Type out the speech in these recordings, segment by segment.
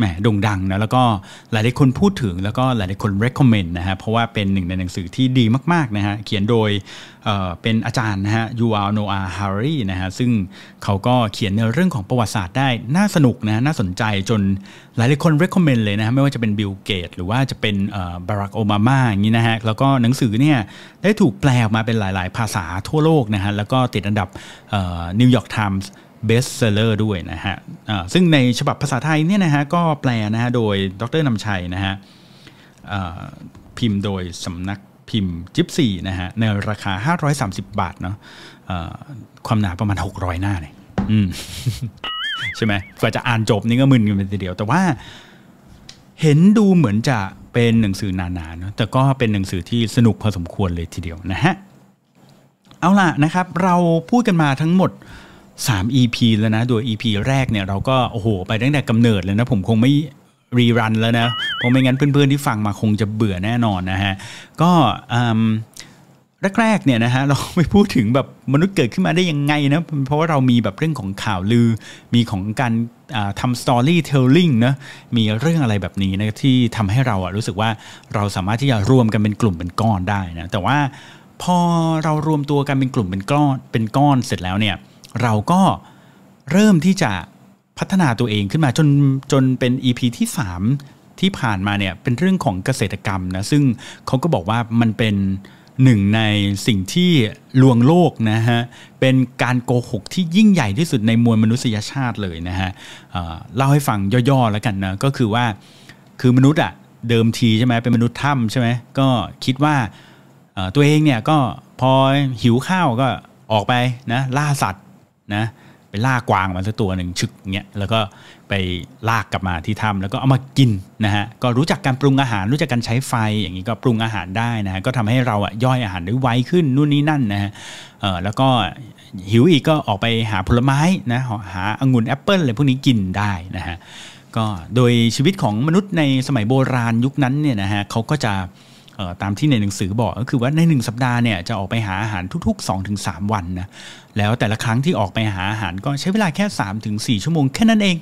แหมโด่งดังนะแล้วก็หลายๆคนพูดถึง แล้วก็หลายๆคน recommend นะฮะเพราะว่าเป็นหนึ่งในหนังสือที่ดีมากๆนะฮะเขียนโดยเเป็นอาจารย์นะฮะยูอัลโนอาฮารีนะฮะซึ่งเขาก็เขียนในเรื่องของประวัติศาสตร์ได้น่าสนุกนะน่าสนใจจนหลายๆคน recommend เลยนะฮะไม่ว่าจะเป็นบิลเกตหรือว่าจะเป็นบารักโอบามาอย่างนี้นะฮะ แล้วก็หนังสือเนี่ยได้ถูกแปลออกมาเป็นหลาย ๆ ภาษาทั่วโลกนะฮะแล้วก็ติดอันดับนิวยอร์กไทมส์เบสเซอร์ด้วยนะฮะซึ่งในฉบับภาษาไทยเนี่ยนะฮะ ก็แปลนะฮะโดยดรนำชัยนะฮะพิมพ์โดยสำนักพิมพ์จิปซี่นะฮะ ในราคา 530 บาท เนาะความหนาประมาณ 600 หน้าเลยใช่ไหมกว่าจะอ่านจบนี่ก็มึนกันไปทีเดียว แต่ว่า เห็นดูเหมือนจะเป็นหนังสือนานๆเนาะแต่ก็เป็นหนังสือที่สนุกพอสมควรเลยทีเดียวนะฮะเอาล่ะนะครับเราพูดกันมาทั้งหมด3 EP แล้วนะ โดย EP แรกเนี่ย เราก็โอ้โหไปตั้งแต่กำเนิดเลยนะ ผมคงไม่รีรันแล้วนะ เพราะไม่งั้นเพื่อน ๆ ที่ฟังมาคงจะเบื่อแน่นอนนะฮะ ก็แรก ๆ เนี่ยนะฮะ เราไม่พูดถึงแบบมนุษย์เกิดขึ้นมาได้ยังไงนะ เพราะว่าเรามีแบบเรื่องของข่าวลือมีของการทำสตอรี่เทลลิงนะ มีเรื่องอะไรแบบนี้นะ ที่ทำให้เราอะรู้สึกว่าเราสามารถที่จะรวมกันเป็นกลุ่มเป็นก้อนได้นะแต่ว่าพอเรารวมตัวกันเป็นกลุ่มเป็นก้อนเป็นก้อนเสร็จแล้วเนี่ยเราก็เริ่มที่จะพัฒนาตัวเองขึ้นมาจนจนเป็น EP ที่ 3 ที่ผ่านมาเนี่ยเป็นเรื่องของเกษตรกรรมนะซึ่งเขาก็บอกว่ามันเป็นหนึ่งในสิ่งที่ลวงโลกนะฮะเป็นการโกหกที่ยิ่งใหญ่ที่สุดในมวลมนุษยชาติเลยนะฮะเล่าให้ฟังย่อๆแล้วกันนะก็คือว่าคือมนุษย์อะเดิมทีใช่ไหมเป็นมนุษย์ถ้ำใช่ไหมก็คิดว่าตัวเองเนี่ยก็พอหิวข้าวก็ออกไปนะล่าสัตว์นะไปล่ากวางมาสักตัวหนึ่งชึกเงี้ยแล้วก็ไปลากกลับมาที่ถ้าแล้วก็เอามากินนะฮะก็รู้จักการปรุงอาหารรู้จักการใช้ไฟอย่างนี้ก็ปรุงอาหารได้นะฮะก็ทำให้เราอ่ะย่อยอาหารได้ไวขึ้นนู่นนี่นั่นนะฮะเออแล้วก็หิวอีกก็ออกไปหาผลไม้นะหาองุ่นแอปเปิลอะไรพวกนี้กินได้นะฮะก็โดยชีวิตของมนุษย์ในสมัยโบราณยุคนั้นเนี่ยนะฮะเขาก็จะตามที่ในหนังสือบอกก็คือว่าใน1 สัปดาห์เนี่ยจะออกไปหาอาหารทุก ๆ2สวันนะแล้วแต่ละครั้งที่ออกไปหาอาหารก็ใช้เวลาแค่3สชั่วโมงแค่นั้นเอง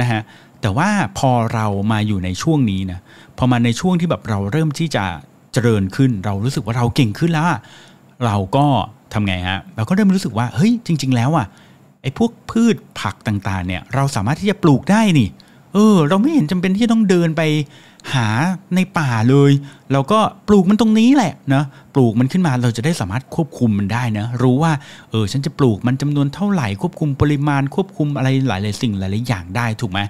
นะฮะแต่ว่าพอเรามาอยู่ในช่วงนี้นะพอมาในช่วงที่แบบเราเริ่มที่จะเจริญขึ้น เรารู้สึกว่าเราเก่งขึ้นแล้วเราก็ทำไงฮะเราก็เริ่มรู้สึกว่าเฮ้ยจริง ๆ แล้วอ่ะไอ้พวกพืชผักต่างๆเนี่ยเราสามารถที่จะปลูกได้นี่ เออเราไม่เห็นจำเป็นที่จะต้องเดินไปหาในป่าเลยแล้วก็ปลูกมันตรงนี้แหละนะปลูกมันขึ้นมาเราจะได้สามารถควบคุมมันได้นะ รู้ว่า เออฉันจะปลูกมันจำนวนเท่าไหร่ ควบคุมปริมาณ ควบคุมอะไรหลาย ๆ สิ่งหลายๆอย่างได้ ถูกไหม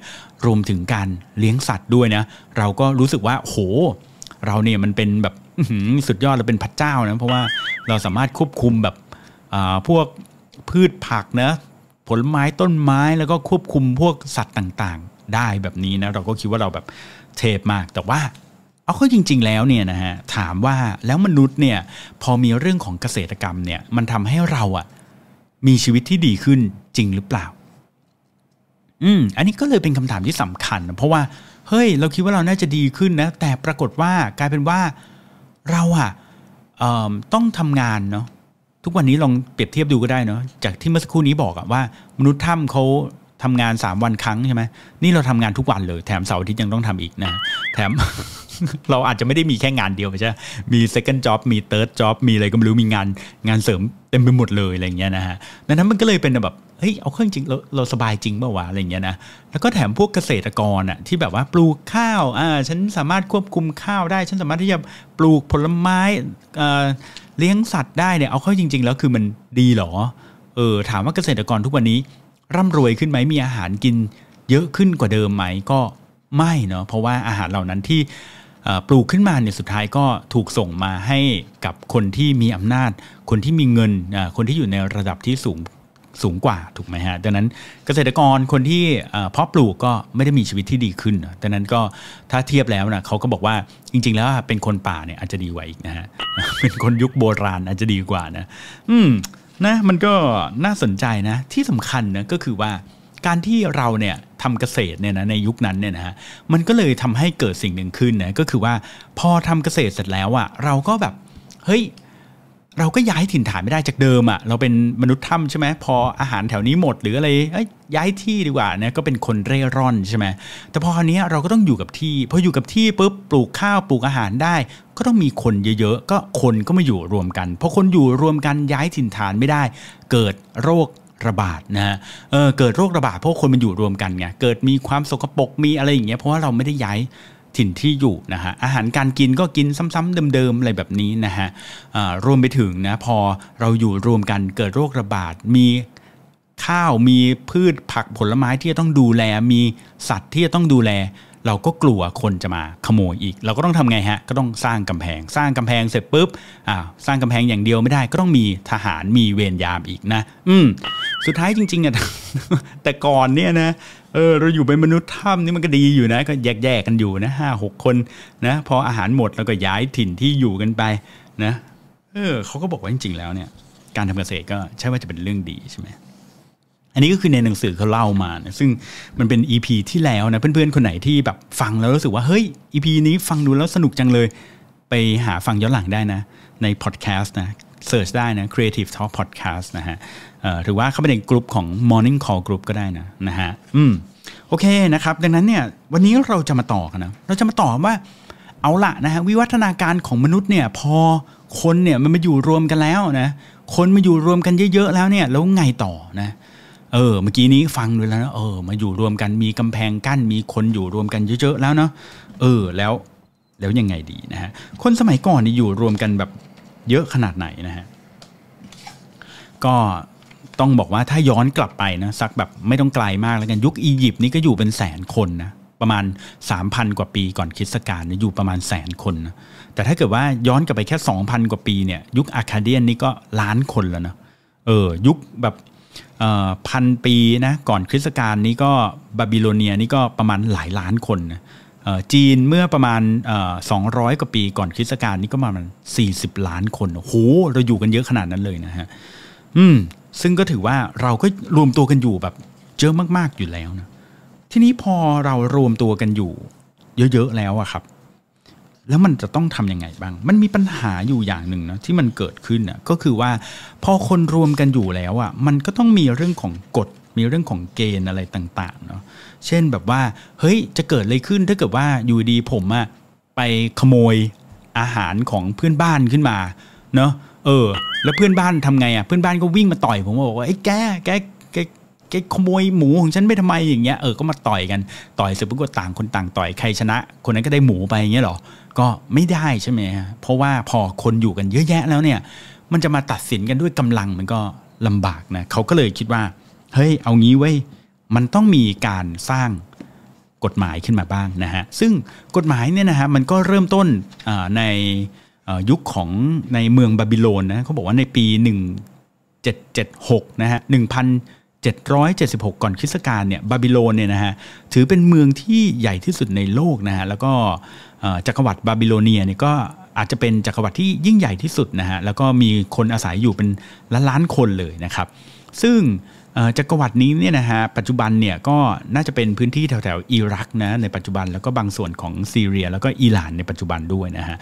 รวมถึงการเลี้ยงสัตว์ด้วยนะ เราก็รู้สึกว่า โห เราเนี่ยมันเป็นแบบสุดยอดเราเป็นพระเจ้านะเพราะว่าเราสามารถควบคุมแบบพวกพืชผักนะ ผลไม้ต้นไม้แล้วก็ควบคุมพวกสัตว์ต่างๆ ได้แบบนี้นะ เราก็คิดว่าเราแบบเทพมากแต่ว่า เอาเข้าจริง ๆ แล้วเนี่ยนะฮะถามว่าแล้วมนุษย์เนี่ย พอมีเรื่องของเกษตรกรรมเนี่ย มันทำให้เราอะมีชีวิตที่ดีขึ้นจริงหรือเปล่า อืม อันนี้ก็เลยเป็นคำถามที่สำคัญเพราะว่าเฮ้ย เราคิดว่าเราน่าจะดีขึ้นนะแต่ปรากฏว่ากลายเป็นว่า เราอะต้องทำงานเนาะทุกวันนี้ลองเปรียบเทียบดูก็ได้เนาะจากที่เมื่อสักครู่นี้บอกอะว่า มนุษย์ถ้ำเขาทำงาน 3 วันครั้งใช่ไหม นี่เราทำงานทุกวันเลย แถมเสาร์อาทิตย์ยังต้องทำอีกนะ แถมเราอาจจะไม่ได้มีแค่งานเดียวใช่มี second job มี third job มีอะไรก็ไม่รู้ มีงานงานเสริมเต็มไปหมดเลยอะไรเงี้ยนะฮะดังนั้นมันก็เลยเป็นแบบ เฮ้ย เอาเครื่องจริง เราเราสบายจริงเปล่าวะอะไรเงี้ยนะ แล้วก็แถมพวกเกษตรกรอ่ะที่แบบว่าปลูกข้าว อ่า ฉันสามารถควบคุมข้าวได้ ฉันสามารถที่จะปลูกผลไม้อ่าเลี้ยงสัตว์ได้เนี่ย เอาเข้าจริง ๆแล้วคือมันดีหรอ เออ ถามว่าเกษตรกรทุกวันนี้ร่ำรวยขึ้นไหมมีอาหารกินเยอะขึ้นกว่าเดิมไหมก็ไม่เนาะเพราะว่าอาหารเหล่านั้นที่ปลูกขึ้นมาเนี่ยสุดท้ายก็ถูกส่งมาให้กับคนที่มีอำนาจ คนที่มีเงินคนที่อยู่ในระดับที่สูงสูงกว่าถูกไหมฮะดังนั้นเกษตรกรคนที่เพาะปลูกก็ไม่ได้มีชีวิตที่ดีขึ้นดังนั้นก็ถ้าเทียบแล้วนะเขาก็บอกว่าจริง ๆ แล้วเป็นคนป่าเนี่ยอาจจะดีกว่าอีกนะฮะเป็นคนยุคโบราณอาจจะดีกว่านะ อืมนะมันก็น่าสนใจนะ ที่สำคัญนะก็คือว่าการที่เราเนี่ยทำเกษตรเนี่ยนะในยุคนั้นเนี่ยนะฮะมันก็เลยทำให้เกิดสิ่งหนึ่งขึ้นนะก็คือว่าพอทำเกษตรเสร็จแล้วอะ่ะเราก็แบบ เฮ้ยเราก็ย้ายถิ่นฐานไม่ได้จากเดิมอะ่ะเราเป็นมนุษย์ถ้ำใช่ไหมพออาหารแถวนี้หมดหรืออะไรย้ายที่ดีกว่านะก็เป็นคนเร่ร่อนใช่ไหมแต่พอคราวนี้เราก็ต้องอยู่กับที่พออยู่กับที่ปุ๊บปลูกข้าวปลูกอาหารได้ ก็ต้องมีคนเยอะๆก็คนก็มาอยู่รวมกันพอคนอยู่รวมกันย้ายถิ่นฐานไม่ได้ เกิดโรคระบาดนะเออเกิดโรคระบาดเพราะคนมันอยู่รวมกันไงเกิดมีความสกปรกมีอะไรอย่างเงี้ยเพราะว่าเราไม่ได้ย้ายถิ่นที่อยู่นะฮะอาหารการกินก็กินซ้ำๆเดิมๆอะไรแบบนี้นะฮะรวมไปถึงนะพอเราอยู่รวมกันเกิดโรคระบาดมีข้าวมีพืชผักผลไม้ที่จะต้องดูแลมีสัตว์ที่จะต้องดูแล เราก็กลัวคนจะมาขโมยอีก เราก็ต้องทำไงฮะ ก็ต้องสร้างกำแพงสร้างกำแพงเสร็จปุ๊บอ่าสร้างกำแพงอย่างเดียวไม่ได้ ก็ต้องมีทหารมีเวรยามอีกนะ อืม สุดท้ายจริงๆอ่ะแต่ก่อนเนี่ยนะเออเราอยู่เป็นมนุษย์ถ้ำนี่มันก็ดีอยู่นะก็แยกๆกกันอยู่นะห้าหกคนนะพออาหารหมดเราก็ย้ายถิ่นที่อยู่กันไปนะ เออเขาก็บอกว่าจริงๆแล้วเนี่ยการทำเกษตรก็ใช่ว่าจะเป็นเรื่องดีใช่ไหม อันนี้ก็คือในหนังสือเขาเล่ามานะซึ่งมันเป็น EP ีที่แล้วนะเพื่อนๆคนไหนที่แบบฟังแล้วรู้สึกว่า เฮ้ย EP นี้ฟังดูแล้วสนุกจังเลย ไปหาฟังย้อนหลังได้นะ ในพอดแคสต์นะเซิร์ชได้นะ Creative Talk Podcast นะฮะอถือว่าเข้าไปในกลุ่มของ Morning Call Group ก็ได้นะ นะฮะอืมโอเคนะครับ ดังนั้นเนี่ย วันนี้เราจะมาต่อกันนะเราจะมาต่อว่า เอาละนะฮะวิวัฒนาการของมนุษย์เนี่ย พอคนเนี่ยมันมาอยู่รวมกันแล้ว นะคนมาอยู่รวมกันเยอะๆแล้วเนี่ย แล้วไงต่อนะ เออ เมื่อกี้นี้ฟังดูแล้วนะเออ มาอยู่รวมกันมีกำแพงกั้น มีคนอยู่รวมกันเยอะ ๆ แล้วเนาะเออ แล้วแล้วยังไงดีนะฮะคนสมัยก่อนนี่อยู่รวมกันแบบเยอะขนาดไหนนะฮะก็ต้องบอกว่าถ้าย้อนกลับไปนะ สักแบบไม่ต้องไกลามากแล้วกันยุคอียิปต์นี่ก็อยู่เป็นแสนคนนะประมาณ3,000กว่าปีก่อนคริสต์กาลอยู่ประมาณแสนคนนะแต่ถ้าเกิดว่าย้อนกลับไปแค่ 2,000กว่าปีเนี่ย ยุคอาคาเดียนนี่ก็ล้านคนแล้วนะเออยุคแบบพันปีนะ ก่อนคริสต์กาลนี้ก็บาบิโลเนียนี่ก็ประมาณหลายล้านคนนะจีนเมื่อประมาณ200 กว่าปีก่อนคริสต์กาลนี่ก็ประมาณ 40 ล้านคนโอ้โหเราอยู่กันเยอะขนาดนั้นเลยนะฮะอืมซึ่งก็ถือว่าเราก็รวมตัวกันอยู่แบบเยอะมากๆอยู่แล้วนะ ทีนี้พอเรารวมตัวกันอยู่ เยอะๆแล้วอะครับ แล้วมันจะต้องทำยังไงบ้าง มันมีปัญหาอยู่อย่างหนึ่งนะที่มันเกิดขึ้นนะก็คือว่าพอคนรวมกันอยู่แล้วอะมันก็ต้องมีเรื่องของกฎ มีเรื่องของเกณฑ์อะไรต่างๆเนาะ เช่นแบบว่า เฮ้ยจะเกิดอะไรขึ้นถ้าเกิดว่าอยู่ดี ผมอะไปขโมยอาหารของเพื่อนบ้านขึ้นมาเนาะเออแล้วเพื่อนบ้านทำไงอ่ะเพื่อนบ้านก็วิ่งมาต่อยผมบอกว่าไอ้แกแกแกแกขโมยหมูของฉันไปทำไมอย่างเงี้ยเออก็มาต่อยกันต่อยเสร็จปุ๊บก็ต่างคนต่างต่อยใครชนะ คนนั้นก็ได้หมูไปอย่างเงี้ยหรอก็ไม่ได้ใช่ไหมฮะเพราะว่าพอคนอยู่กันเยอะแยะแล้วเนี่ยมันจะมาตัดสินกันด้วยกำลังมันก็ลำบากนะเขาก็เลยคิดว่าเฮ้ยเอางี้เว้ยมันต้องมีการสร้างกฎหมายขึ้นมาบ้างนะฮะซึ่งกฎหมายเนี่ยนะฮะมันก็เริ่มต้นในยุคของในเมืองบาบิโลนนะเขาบอกว่าในปี 1776นะฮะ1776 ก่อนคริสต์กาลเนี่ยบาบิโลนเนี่ยนะฮะถือเป็นเมืองที่ใหญ่ที่สุดในโลกนะฮะแล้วก็จักรวรรดิบาบิโลเนียเนี่ยก็อาจจะเป็นจักรวรรดิที่ยิ่งใหญ่ที่สุดนะฮะแล้วก็มีคนอาศัยอยู่เป็นล้านล้านคนเลยนะครับซึ่งจักรวรรดินี้เนี่ยนะฮะปัจจุบันเนี่ยก็ น่าจะเป็นพื้นที่แถวแถวอิรักนะ ในปัจจุบันแล้วก็บางส่วนของซีเรียแล้วก็อิหร่านในปัจจุบันด้วยนะฮะ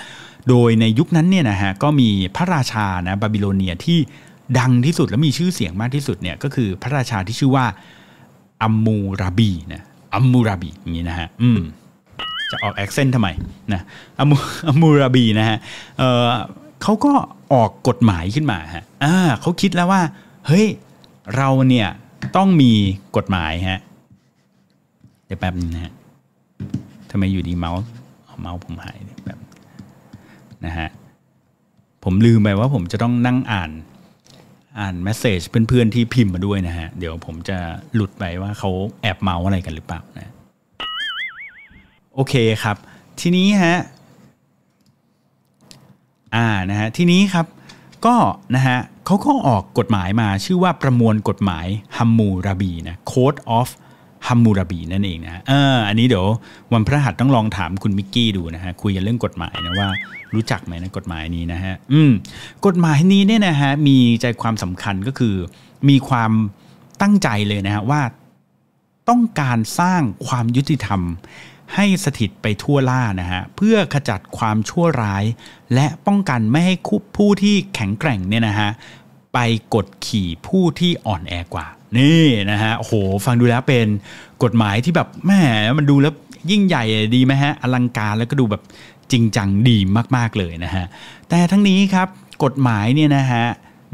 โดยในยุคนั้นเนี่ยนะฮะก็มีพระราชานะบาบิโลเนียที่ดังที่สุดและมีชื่อเสียงมากที่สุดเนี่ยก็คือพระราชาที่ชื่อว่าอัมมูราบีนะอัมมูราบีอย่างนี้นะฮะอืมจะออกแอคเซนต์ทำไมนะอัมมูอัมมูราบีนะฮะเออเขาก็ออกกฎหมายขึ้นมาฮะอ่าเขาคิดแล้วว่า เฮ้ยเราเนี่ยต้องมีกฎหมายฮะเดี๋ยวแป๊บนึงนะฮะทำไมอยู่ดีเมาส์เมาส์ผมหายแบบนะฮะ ผมลืมไปว่าผมจะต้องนั่งอ่านอ่านเมสเซจเพื่อนๆที่พิมพ์มาด้วยนะฮะ เดี๋ยวผมจะหลุดไปว่าเขาแอบเมาส์อะไรกันหรือเปล่านะ โอเคครับ ทีนี้ฮะอ่านะฮะทีนี้ครับก็นะฮะเขาก็ออกกฎหมายมาชื่อว่าประมวลกฎหมาย ฮัมมูราบีนะ Code of ฮัมมูราบีนั่นเองนะเอออันนี้เดี๋ยว วันพระหัสต้องลองถามคุณมิกกี้ดูนะฮะ คุยกันเรื่องกฎหมายนะว่า รู้จักไหมนะกฎหมายนี้นะฮะอืม กฎหมายนี้เนี่ยนะฮะมีใจความสำคัญก็คือ มีความตั้งใจเลยนะฮะว่าต้องการสร้างความยุติธรรมให้สถิตไปทั่วล่านะฮะ เพื่อขจัดความชั่วร้าย และป้องกันไม่ให้คผู้ที่แข็งแกร่งเนี่ยนะฮะไปกดขี่ผู้ที่อ่อนแอกว่า นี่นะฮะโหฟังดูแล้วเป็นกฎหมายที่แบบแหมมันดูแล้วยิ่งใหญ่ดีไหมฮะ อลังการแล้วก็ดูแบบจริงจังดีมาก ๆเลยนะฮะ แต่ทั้งนี้ครับกฎหมายเนี่ยนะฮะ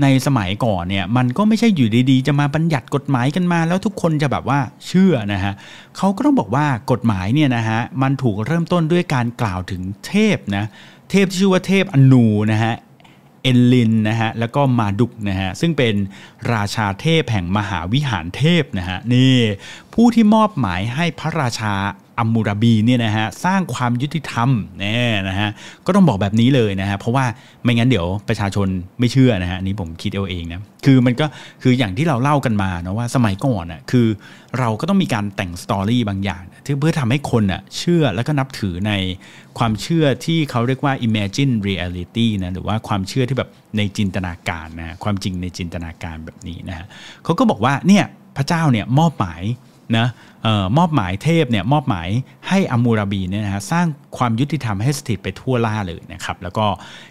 ในสมัยก่อนเนี่ยมันก็ไม่ใช่อยู่ดีๆจะมาบัญญัติกฎหมายกันมา แล้วทุกคนจะแบบว่าเชื่อนะฮะเขาก็ต้องบอกว่ากฎหมายเนี่ยนะฮะมันถูกเริ่มต้นด้วยการกล่าวถึงเทพนะเทพที่ชื่อว่าเทพอนูนะฮะเอนลินนะฮะแล้วก็มาดุกนะฮะซึ่งเป็นราชาเทพแห่งมหาวิหารเทพนะฮะนี่ผู้ที่มอบหมายให้พระราชาอัมมูราบีเนี่ยนะฮะสร้างความยุติธรรมแน่นะฮะก็ต้องบอกแบบนี้เลยนะฮะเพราะว่าไม่งั้นเดี๋ยวประชาชนไม่เชื่อนะฮะนี่ผมคิดเอาเองนะคือมันก็คืออย่างที่เราเล่ากันมานะว่าสมัยก่อนอ่ะคือเราก็ต้องมีการแต่งสตอรี่บางอย่าง เพื่อทำให้คนอ่ะเชื่อแล้วก็นับถือในความเชื่อที่เขาเรียกว่า imagine reality นะหรือว่าความเชื่อที่แบบในจินตนาการนะความจริงในจินตนาการแบบนี้นะฮะเขาก็บอกว่าเนี่ยพระเจ้าเนี่ยมอบหมายนะมอบหมายเทพเนี่ยมอบหมายให้อามูราบีเนี่ยนะฮะสร้างความยุติธรรมให้สถิตไปทั่วล่าเลยนะครับ แล้วก็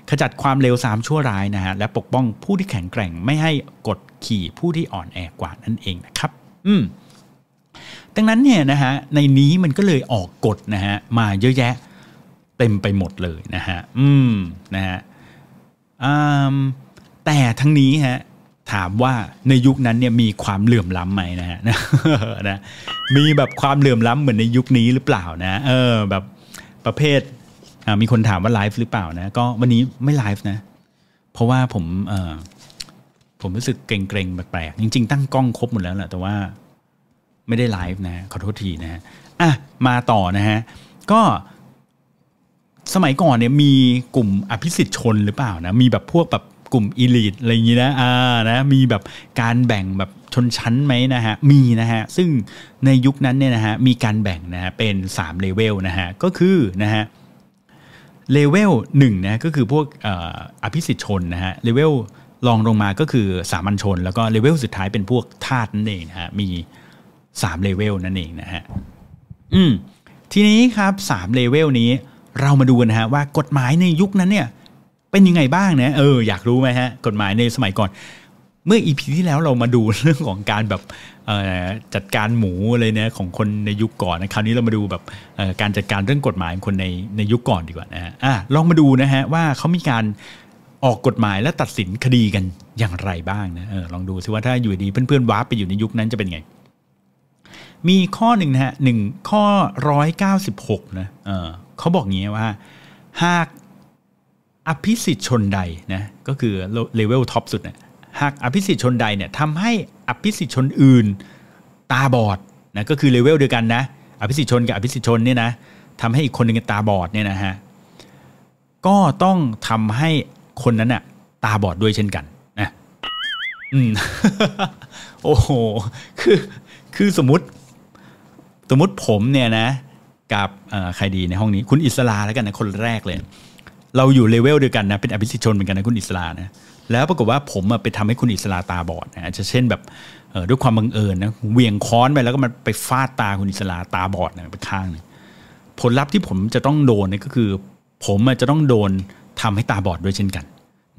ขจัดความเลวทรามชั่วร้ายนะฮะและปกป้องผู้ที่แข็งแกร่งไม่ให้กดขี่ผู้ที่อ่อนแอกว่านั่นเองนะครับ อืมดังนั้นเนี่ยนะฮะในนี้มันก็เลยออกกฎนะฮะมาเยอะแยะเต็มไปหมดเลยนะฮะอืมนะฮะแต่ทั้งนี้ฮะถามว่าในยุคนั้นเนี่ย มีความเหลื่อมล้ำไหมนะฮะนะมีแบบความเหลื่อมล้ำเหมือนในยุคนี้หรือเปล่านะเออ แบบ ประเภทมีคนถามว่าไลฟ์หรือเปล่านะก็วันนี้ไม่ไลฟ์นะเพราะว่าผม เออผมรู้สึกเกรงๆแปลกๆจริงๆตั้งกล้องครบหมดแล้วแหละแต่ว่า ไม่ได้ไลฟ์นะขอโทษทีนะฮะอ่ะมาต่อนะฮะก็ สมัยก่อนเนี่ยมีกลุ่มอภิสิทธิชนหรือเปล่า นะมีแบบพวกแบบกลุ่มอีลิทอะไรอย่างนี้นะ อ่านะ มีแบบการแบ่งแบบชนชั้นไหมนะฮะ มีนะฮะ ซึ่งในยุคนั้นเนี่ยนะฮะ มีการแบ่งนะฮะเป็น3เลเวลนะฮะ ก็คือนะฮะ เลเวลหนึ่งนะ ก็คือพวกอภิสิทธิชนนะฮะ เลเวลรองลงมาก็คือสามัญชน แล้วก็เลเวลสุดท้ายเป็นพวกทาสนั่นเองนะฮะ มีสามเลเวลนั่นเองนะฮะ อืมทีนี้ครับสามเลเวลนี้ เรามาดูนะฮะ ว่ากฎหมายในยุคนั้นเนี่ยเป็นยังไงบ้างนะเอออยากรู้ไหมฮะกฎหมายในสมัยก่อน เมื่ออีพีที่แล้วเรามาดูเรื่องของการแบบจัดการหมูอเนีนะของคนในยุคก่อนนะคราวนี้เรามาดูแบบการจัดการเรื่องกฎหมายคนในในยุคก่อนดีกว่านะฮะะลองมาดูนะฮะว่าเขามีการออกกฎหมายและตัดสินคดีกันอย่างไรบ้างนะออลองดูซิว่าถ้าอยู่ดีเพื่อนๆว้าไปอยู่ในยุคนั้นจะเป็นไงมีข้อหนึ่งนะฮะหนึ่งข้อร้อยเก้าสิบหกนะเออเขาบอกงี้ว่าหากอภิสิทธิชนใดนะก็คือเลเวลท็อปสุดนะหากอภิสิทธิชนใดเนี่ยทำให้อภิสิทธิชนอื่นตาบอดนะก็คือเลเวลเดียวกันนะอภิสิทธิชนกับอภิสิทธิชนเนี่ยนะทำให้อีกคนหนึ่งตาบอดเนี่ยนะฮะก็ต้องทำให้คนนั้นน่ะ ตาบอดด้วยเช่นกันนะอืมโอ้โหคือคือสมมติ สมมติผมเนี่ยนะ กับใครดีในห้องนี้ คุณอิสลาแล้วกันนะคนแรกเลยเราอยู่เลเวลเดียวกันนะเป็นอภิสิทธิชนเหมือนกันนะคุณอิสลานะ แล้วปรากฏว่าผมไปทำให้คุณอิสลาตาบอดนะจะเช่นแบบด้วยความบังเอิญนะเวียงค้อนไปแล้วก็มันไปฟาดตาคุณอิสลาตาบอดนะไปข้างนึงผลลัพธ์ที่ผมจะต้องโดนนี่ก็คือ ผมจะต้องโดนทำให้ตาบอดด้วยเช่นกัน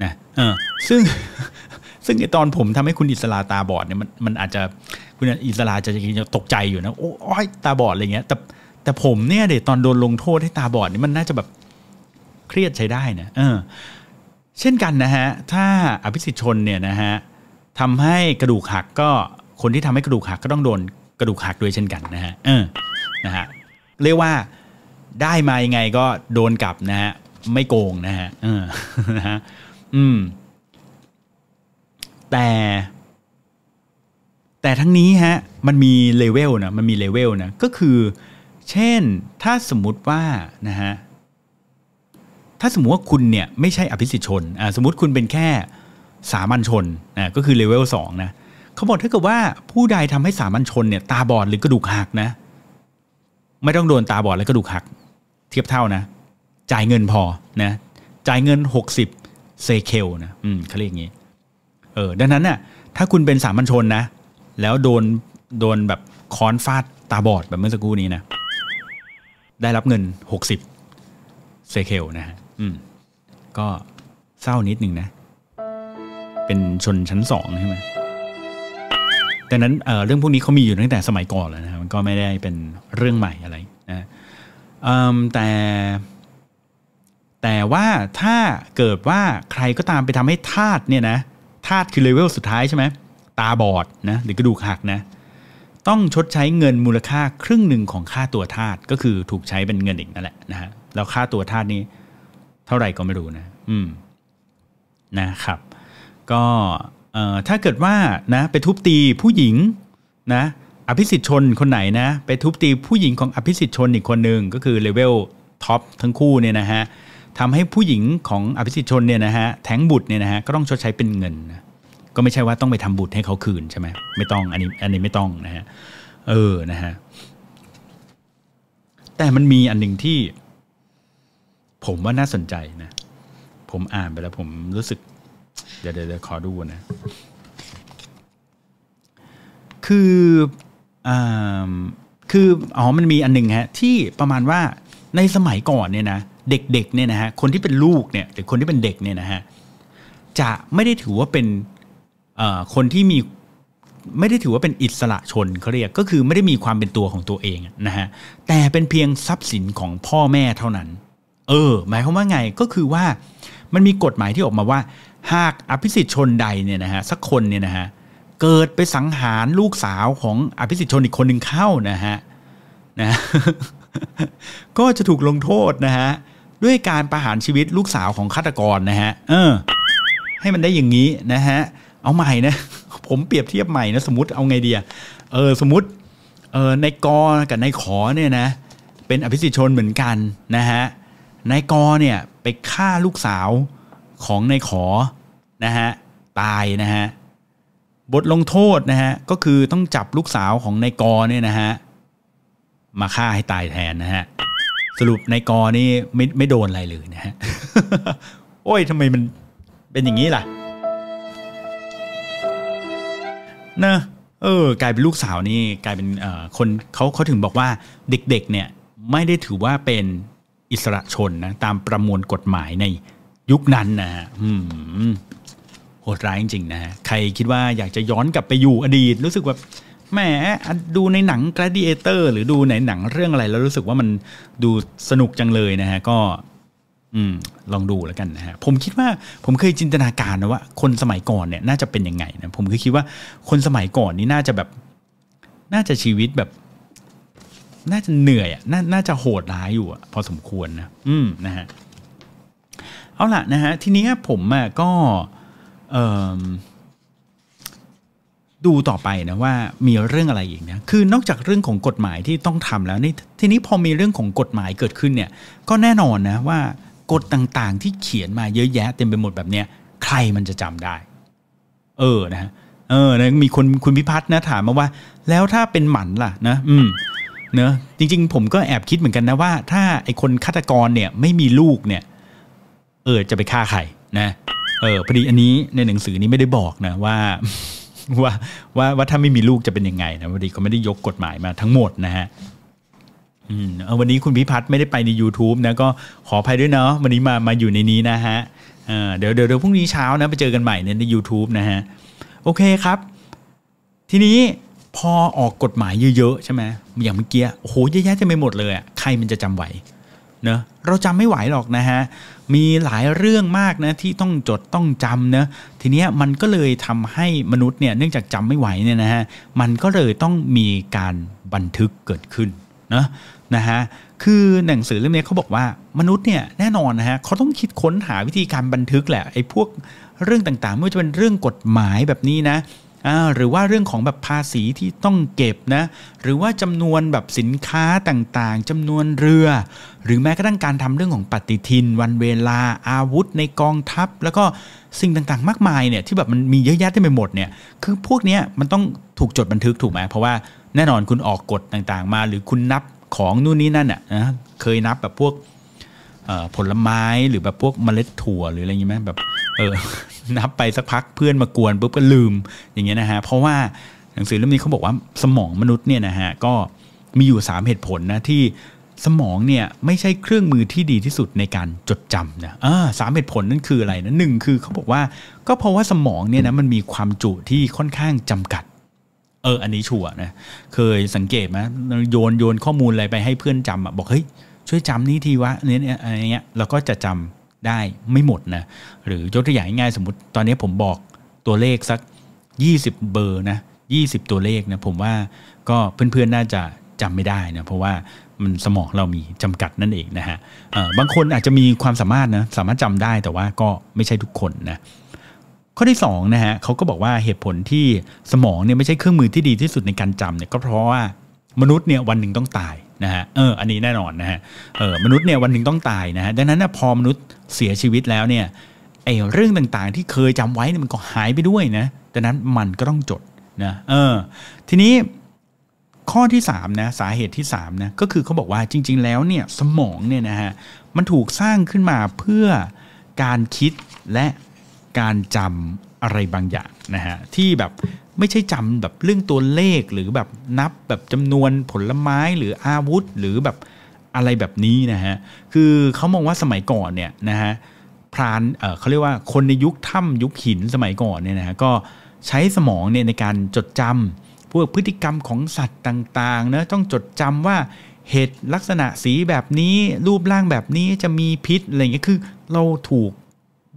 นะออซึ่ง ซึ่งตอนผมทำให้คุณอิสลาตาบอดเนี่ยมันมันอาจจะคุณอิสลาจะยังตกใจอยู่นะโอ้ยตาบอดอะไรเงี้ย แต่แต่ผมเนี่ยเดี๋ยวตอนโดนลงโทษให้ตาบอดนี่มันน่าจะแบบเครียดใช้ได้นะ เออ เช่นกันนะฮะ ถ้าอภิสิทธิชนเนี่ยนะฮะทำให้กระดูกหักก็คนที่ทำให้กระดูกหัก ก็ต้องโดนกระดูกหักด้วยเช่นกันนะฮะ เออ นะฮะ เรียกว่า ได้มายังไงก็โดนกลับนะฮะ ไม่โกงนะฮะ เออ นะฮะอืม แต่ แต่ทั้งนี้ฮะ มันมีเลเวลนะ มันมีเลเวลนะ ก็คือ เช่น ถ้าสมมุติว่านะฮะถ้าสมมติว่าคุณเนี่ยไม่ใช่อภิสิทธิชน สมมติคุณเป็นแค่สามัญชนนะก็คือเลเวลสองนะเขาบอกถ้าเกิดว่า ผู้ใดทำให้สามัญชนเนี่ยตาบอดหรือกระดูกหักนะ ไม่ต้องโดนตาบอดและกระดูกหัก เทียบเท่านะ จ่ายเงินพอนะ จ่ายเงินหกสิบเซเคลนะอืมเขาเรียกอย่างนี้ เออดังนั้นน่ะ ถ้าคุณเป็นสามัญชนนะ แล้วโดนโดนแบบค้อนฟาดตาบอดแบบเมื่อสักครู่นี้นะ ได้รับเงินหกสิบเซเคลนะฮะอืม ก็เศร้านิดหนึ่งนะ เป็นชนชั้นสองใช่ไหมดังนั้นเเรื่องพวกนี้เขามีอยู่ตั้งแต่สมัยก่อนแล้วนะมันก็ไม่ได้เป็นเรื่องใหม่อะไรนะแต่ แต่ว่าถ้าเกิดว่าใครก็ตามไปทำให้ธาตุเนี่ยนะธาตุคือเลเวลสุดท้ายใช่ไหม ตาบอดนะหรือกระดูกหักนะ ต้องชดใช้เงินมูลค่า ครึ่งหนึ่งของค่าตัวธาตุก็คือถูกใช้เป็นเงินอีกนั่นแหละนะฮะ แล้วค่าตัวธาตุนี้เท่าไหร่ก็ไม่รู้นะ อืม นะครับ ก็ เอ่อ ถ้าเกิดว่า นะ ไปทุบตีผู้หญิง นะ อภิสิทธิชนคนไหนนะ ไปทุบตีผู้หญิงของอภิสิทธิชนอีกคนหนึ่งก็คือเลเวลท็อปทั้งคู่เนี่ยนะฮะทำให้ผู้หญิงของอภิสิทธิชนเนี่ยนะฮะ แทงบุตรเนี่ยนะฮะ ก็ต้องชดใช้เป็นเงินนะก็ไม่ใช่ว่าต้องไปทำบุตรให้เขาคืนใช่ไหม ไม่ต้อง อันนี้ อันนี้ไม่ต้องนะฮะ เออ นะฮะ แต่มันมีอันหนึ่งที่ผมว่าน่าสนใจนะ ผมอ่านไปแล้วผมรู้สึกเดี๋ยวเดี๋ยวขอดูนะ คืออคือ อ๋อ มันมีอันหนึ่งฮะที่ประมาณว่าในสมัยก่อนเนี่ยนะ เด็กๆเนี่ยนะฮะคนที่เป็นลูกเนี่ยหรือคนที่เป็นเด็กเนี่ยนะฮะจะไม่ได้ถือว่าเป็นคนที่มี ไม่ได้ถือว่าเป็นอิสระชนเขาเรียกก็คือไม่ได้มีความเป็นตัวของตัวเองนะฮะแต่เป็นเพียงทรัพย์สินของพ่อแม่เท่านั้นเออหมายความว่าไงก็คือว่า มันมีกฎหมายที่ออกมาว่า หากอภิสิทธิ์ชนใดเนี่ยนะฮะสักคนเนี่ยนะฮะเกิดไปสังหารลูกสาวของอภิสิทธิ์ชนอีกคนหนึ่งเข้านะฮะนะก็จะถูกลงโทษนะฮะด้วยการประหารชีวิตลูกสาวของฆาตกรนะฮะเออ ให้มันได้อย่างนี้นะฮะ เอาใหม่นะ ผมเปรียบเทียบใหม่นะสมมติเอาไงเดียเออสมมติเออในกอกับในขอเนี่ยนะ เป็นอภิสิทธิชนเหมือนกันนะฮะนายกอเนี่ยไปฆ่าลูกสาวของนายขอนะฮะตายนะฮะ บทลงโทษนะฮะก็คือต้องจับลูกสาวของนายกอเนี่ยนะฮะมาฆ่าให้ตายแทนนะฮะ สรุปนายกอนี่ไม่ไม่โดนอะไรเลยนะฮะโอ้ยทำไมมันเป็นอย่างนี้ล่ะนะเออกลายเป็นลูกสาวนี่กลายเป็นคนเขาเขาถึงบอกว่า เด็ก ๆ เนี่ย ไม่ได้ถือว่าเป็นอิสระชนนะตามประมวลกฎหมายในยุคนั้นนะฮะโหดร้ายจริงๆนะฮะใครคิดว่าอยากจะย้อนกลับไปอยู่อดีต รู้สึกแบบแหมดูในหนังกดิเอเตอร์หรือดูในหนังเรื่องอะไร แล้วรู้สึกว่ามันดูสนุกจังเลยนะฮะก็ลองดูแล้วกันนะฮะผมคิดว่า ผมเคยจินตนาการนะว่า คนสมัยก่อนเนี่ย น่าจะเป็นยังไงนะผมคือคิดว่าคนสมัยก่อนนี่น่าจะแบบน่าจะชีวิตแบบน่าจะเหนื่อยอ่ะน่าจะโหดร้ายอยู่อ่ะ พอสมควรนะ อืมนะฮะ เอาละนะฮะ ทีนี้ผมก็ดูต่อไปนะว่ามีเรื่องอะไรอีกนะคือนอกจากเรื่องของกฎหมายที่ต้องทำแล้ว นี่ ทีนี้พอมีเรื่องของกฎหมายเกิดขึ้นเนี่ย ก็แน่นอนนะว่า กฎต่างๆ ที่เขียนมาเยอะแยะเต็มไปหมดแบบเนี้ย ใครมันจะจำได้ เออ นะเออ นะ มีคนคุณพิพัฒน์นะ ถามมาว่า แล้วถ้าเป็นหมันล่ะนะอืมเนอะจริง ๆ ผมก็แอบคิดเหมือนกันนะว่าถ้าไอคนฆาตกรเนี่ยไม่มีลูกเนี่ย เออจะไปฆ่าใครนะ เออพอดีอันนี้ในหนังสือนี้ไม่ได้บอกนะ ว่า ว่าว่าว่าถ้าไม่มีลูกจะเป็นยังไงนะพอดีเขาไม่ได้ยกกฎหมายมาทั้งหมดนะฮะอืมวันนี้คุณพิพัฒน์ไม่ได้ไปใน YouTube นะ ก็ขออภัยด้วยเนาะวันนี้มามาอยู่ในนี้นะฮะเดี๋ยวเดี๋ยวเดี๋ยวพรุ่งนี้เช้านะไปเจอกันใหม่ในใน u t u b e นะฮะโอเคครับ ทีนี้พอออกกฎหมายเยอะๆ ใช่ไหมอย่างเมื่อกี้โอ้โหเยอะแยะจะไม่หมดเลยอ่ะใครมันจะจำไหวเนะเราจำไม่ไหวหรอกนะฮะมีหลายเรื่องมากนะที่ต้องจดต้องจำเนะทีเนี้ยมันก็เลยทำให้มนุษย์ เนี่ยเนื่องจากจำไม่ไหวเนี่ยนะฮะมันก็เลยต้องมีการบันทึกเกิดขึ้นนะนะฮะคือหนังสือเล่มนี้เขาบอกว่ามนุษย์เนี่ยแน่นอนนะฮะเขาต้องคิดค้นหาวิธีการบันทึกแหละไอ้พวกเรื่องต่างๆไม่ว่าจะเป็นเรื่องกฎหมายแบบนี้นะหรือว่าเรื่องของแบบภาษีที่ต้องเก็บนะหรือว่าจำนวนแบบสินค้าต่างๆ จำนวนเรือ หรือแม้กระทั่งการทำเรื่องของปฏิทิน วันเวลาอาวุธในกองทัพ แล้วก็สิ่งต่างๆมากมายเนี่ยที่แบบมันมีเยอะแยะเต็มไปหมดเนี่ยคือพวกนี้มันต้องถูกจดบันทึกถูกไหมเพราะว่าแน่นอนคุณออกกฎต่างๆมาหรือคุณนับของนู่นนี่นั่นน่ะนะเคยนับแบบพวกผลไม้หรือแบบพวกเมล็ดถั่วหรืออะไรอย่างงี้ไหมแบบเออนับไปสักพักเพื่อนมากวนปุ๊บก็ลืมอย่างเงี้ยนะฮะเพราะว่าหนังสือเล่มนี้เขาบอกว่าสมองมนุษย์เนี่ยนะฮะก็มีอยู่3เหตุผลนะที่สมองเนี่ยไม่ใช่เครื่องมือที่ดีที่สุดในการจดจำนะอ่าสามเหตุผลนั่นคืออะไรนะหนึ่งคือเขาบอกว่า ก็เพราะว่าสมองเนี่ยนะมันมีความจุที่ค่อนข้างจำกัด เอออันนี้ชัวนะเคยสังเกตไหมโยนโยนข้อมูลอะไรไปให้เพื่อนจำอ่ะบอกเฮ้ยช่วยจำนี่ทีวะเนี่ยอะไรเงี้ยเราก็จะจำได้ไม่หมดนะหรือยกตัวอย่างง่ายสมมติตอนนี้ผมบอกตัวเลขสัก 20 เบอร์นะ20 ตัวเลขนะผมว่าก็เพื่อนๆน่าจะจำไม่ได้นะเพราะว่ามันสมองเรามีจำกัดนั่นเองนะฮะบางคนอาจจะมีความสามารถนะสามารถจำได้แต่ว่าก็ไม่ใช่ทุกคนนะข้อที่2นะฮะเขาก็บอกว่าเหตุผลที่สมองเนี่ยไม่ใช่เครื่องมือที่ดีที่สุดในการจำเนี่ยก็เพราะว่ามนุษย์เนี่ยวันหนึ่งต้องตายนะฮะเอออันนี้แน่นอนนะฮะเออมนุษย์เนี่ยวันหนึ่งต้องตายนะฮะดังนั้นนะพอมนุษย์เสียชีวิตแล้วเนี่ยไอเรื่องต่างๆที่เคยจำไว้เนี่ยมันก็หายไปด้วยนะดังนั้นมันก็ต้องจดนะเออทีนี้ข้อที่3นะสาเหตุที่3นะก็คือเขาบอกว่าจริงๆ แล้วเนี่ยสมองเนี่ยนะฮะมันถูกสร้างขึ้นมาเพื่อการคิดและการจำอะไรบางอย่างนะฮะที่แบบไม่ใช่จำแบบเรื่องตัวเลขหรือแบบนับแบบจำนวนผลไม้หรืออาวุธ หรือแบบอะไรแบบนี้นะฮะ คือเขามองว่าสมัยก่อนเนี่ยนะฮะพรานเเขาเรียกว่าคนในยุคถ้ำยุคหินสมัยก่อนเนี่ยนะฮะก็ใช้สมองเนี่ยในการจดจำพวกพฤติกรรมของสัตว์ต่างๆนะต้องจดจำว่าเห็ดลักษณะสีแบบนี้รูปร่างแบบนี้จะมีพิษอะไรเงี้ย คือเราถูก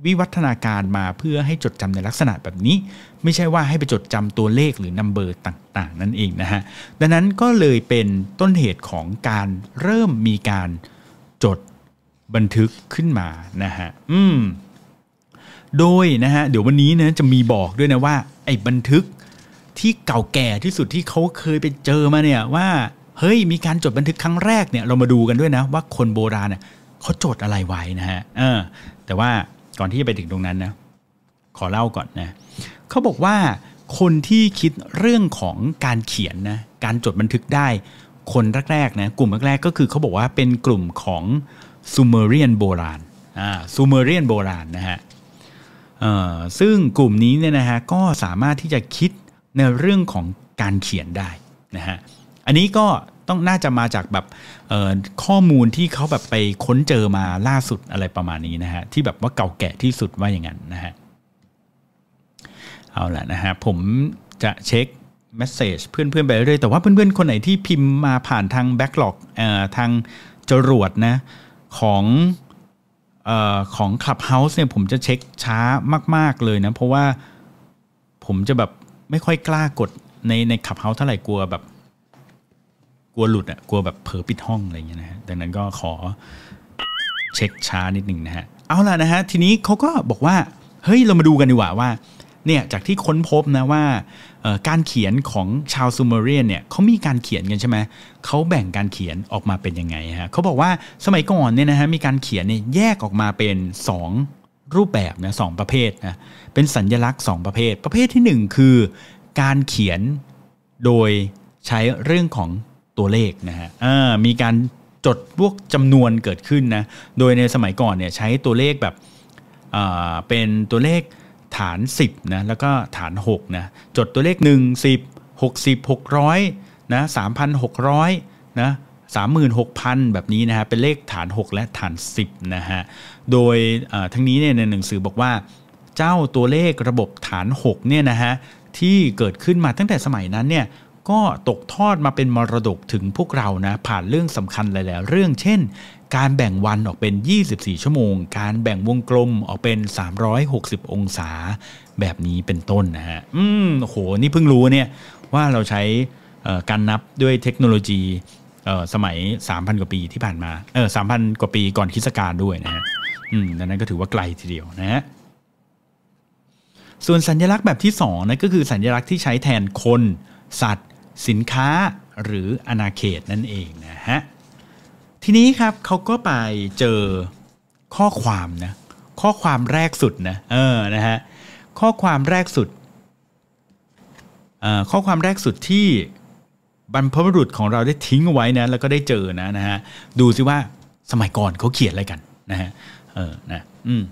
วิวัฒนาการมาเพื่อให้จดจำในลักษณะแบบนี้ ไม่ใช่ว่าให้ไปจดจำตัวเลขหรือนัมเบอร์ต่าง ๆ นั่นเองนะฮะดังนั้นก็เลยเป็นต้นเหตุของการเริ่มมีการจดบันทึกขึ้นมานะฮะอืมโดยนะฮะเดี๋ยววันนี้นะจะมีบอกด้วยนะว่า ไอ้บันทึกที่เก่าแก่ที่สุดที่เขาเคยไปเจอมาเนี่ยว่า เฮ้ยมีการจดบันทึกครั้งแรกเนี่ยเรามาดูกันด้วยนะว่าคนโบราณเนี่ยเขาจดอะไรไว้นะฮะเออแต่ว่าก่อนที่จะไปถึงตรงนั้นนะขอเล่าก่อนนะเขาบอกว่าคนที่คิดเรื่องของการเขียนนะการจดบันทึกได้คนแรกๆนะกลุ่มแรกๆก็คือเขาบอกว่าเป็นกลุ่มของซูเมเรียนโบราณอ่าซูเมเรียนโบราณนะฮะซึ่งกลุ่มนี้เนี่ยนะฮะก็สามารถที่จะคิดในเรื่องของการเขียนได้นะฮะอันนี้ก็ต้องน่าจะมาจากแบบข้อมูลที่เขาแบบไปค้นเจอมาล่าสุดอะไรประมาณนี้นะฮะ ที่แบบว่าเก่าแก่ที่สุดว่าอย่างนั้นนะฮะ เอาละนะฮะ ผมจะเช็คเมสเซจเพื่อนๆไปเรื่อยแต่ว่าเพื่อนๆคนไหนที่พิมพ์มาผ่านทางแบ็กหลอกทางจรวดนะของอของคลับเฮาส์เนี่ยผมจะเช็คช้ามากๆเลยนะ เพราะว่าผมจะแบบไม่ค่อยกล้ากดในในขับเฮาส์เท่าไหร่กลัวแบบกลัวหลุดอ่ะกลัวแบบเผลอปิดห้องอะไรอย่างเงี้ยนะฮะ ดังนั้นก็ขอเช็คช้านิดหนึ่งนะฮะ เอาล่ะนะฮะทีนี้เขาก็บอกว่า เฮ้ยเรามาดูกันดีกว่าว่า เนี่ยจากที่ค้นพบนะว่าการเขียนของชาวซูเมเรียนเนี่ยเขามีการเขียนกันใช่ไหมเขาแบ่งการเขียนออกมาเป็นยังไงฮะเขาบอกว่าสมัยก่อนเนี่ยนะฮะมีการเขียนเนี่ยแยกออกมาเป็น2รูปแบบนะสประเภทนะ เป็นสัญญลักษณ์ 2 ประเภทประเภทที่ 1 คือการเขียนโดยใช้เรื่องของตัวเลขนะฮะมีการจดพวกจำนวนเกิดขึ้นนะโดยในสมัยก่อนเนี่ยใช้ตัวเลขแบบเป็นตัวเลขฐาน 10นะแล้วก็ฐาน6นะจดตัวเลข1 10 60 600นะ3,600นะ36,000 แบบนี้นะฮะเป็นเลขฐาน 6 และฐาน 10นะฮะโดยทั้งนี้เนี่ยในหนังสือบอกว่าเจ้าตัวเลขระบบฐาน6เนี่ยนะฮะที่เกิดขึ้นมาตั้งแต่สมัยนั้นเนี่ยก็ตกทอดมาเป็นมรดกถึงพวกเรานะผ่านเรื่องสำคัญหลายๆ เรื่องเช่น การแบ่งวันออกเป็น 24 ชั่วโมง การแบ่งวงกลมออกเป็น 360 องศาแบบนี้เป็นต้นนะฮะอืมโหนี่เพิ่งรู้เนี่ยว่าเราใช้การนับด้วยเทคโนโลยีสมัย 3,000 กว่าปีที่ผ่านมาเออ3,000 กว่าปีก่อนคริสตกาลด้วยนะฮะอืมดังนั้นก็ถือว่าไกลทีเดียวนะฮะส่วนสัญลักษณ์แบบที่2นะก็คือสัญลักษณ์ที่ใช้แทนคนสัตวสินค้าหรืออาณาเขตนั่นเองนะฮะทีนี้ครับเขาก็ไปเจอข้อความนะข้อความแรกสุดนะเออนะฮะข้อความแรกสุด ข้อความแรกสุดที่บรรพบุรุษของเราได้ทิ้งไว้นะ แล้วก็ได้เจอนะนะฮะดูซิว่าสมัยก่อนเขาเขียนอะไรกันนะฮะเออนะอืม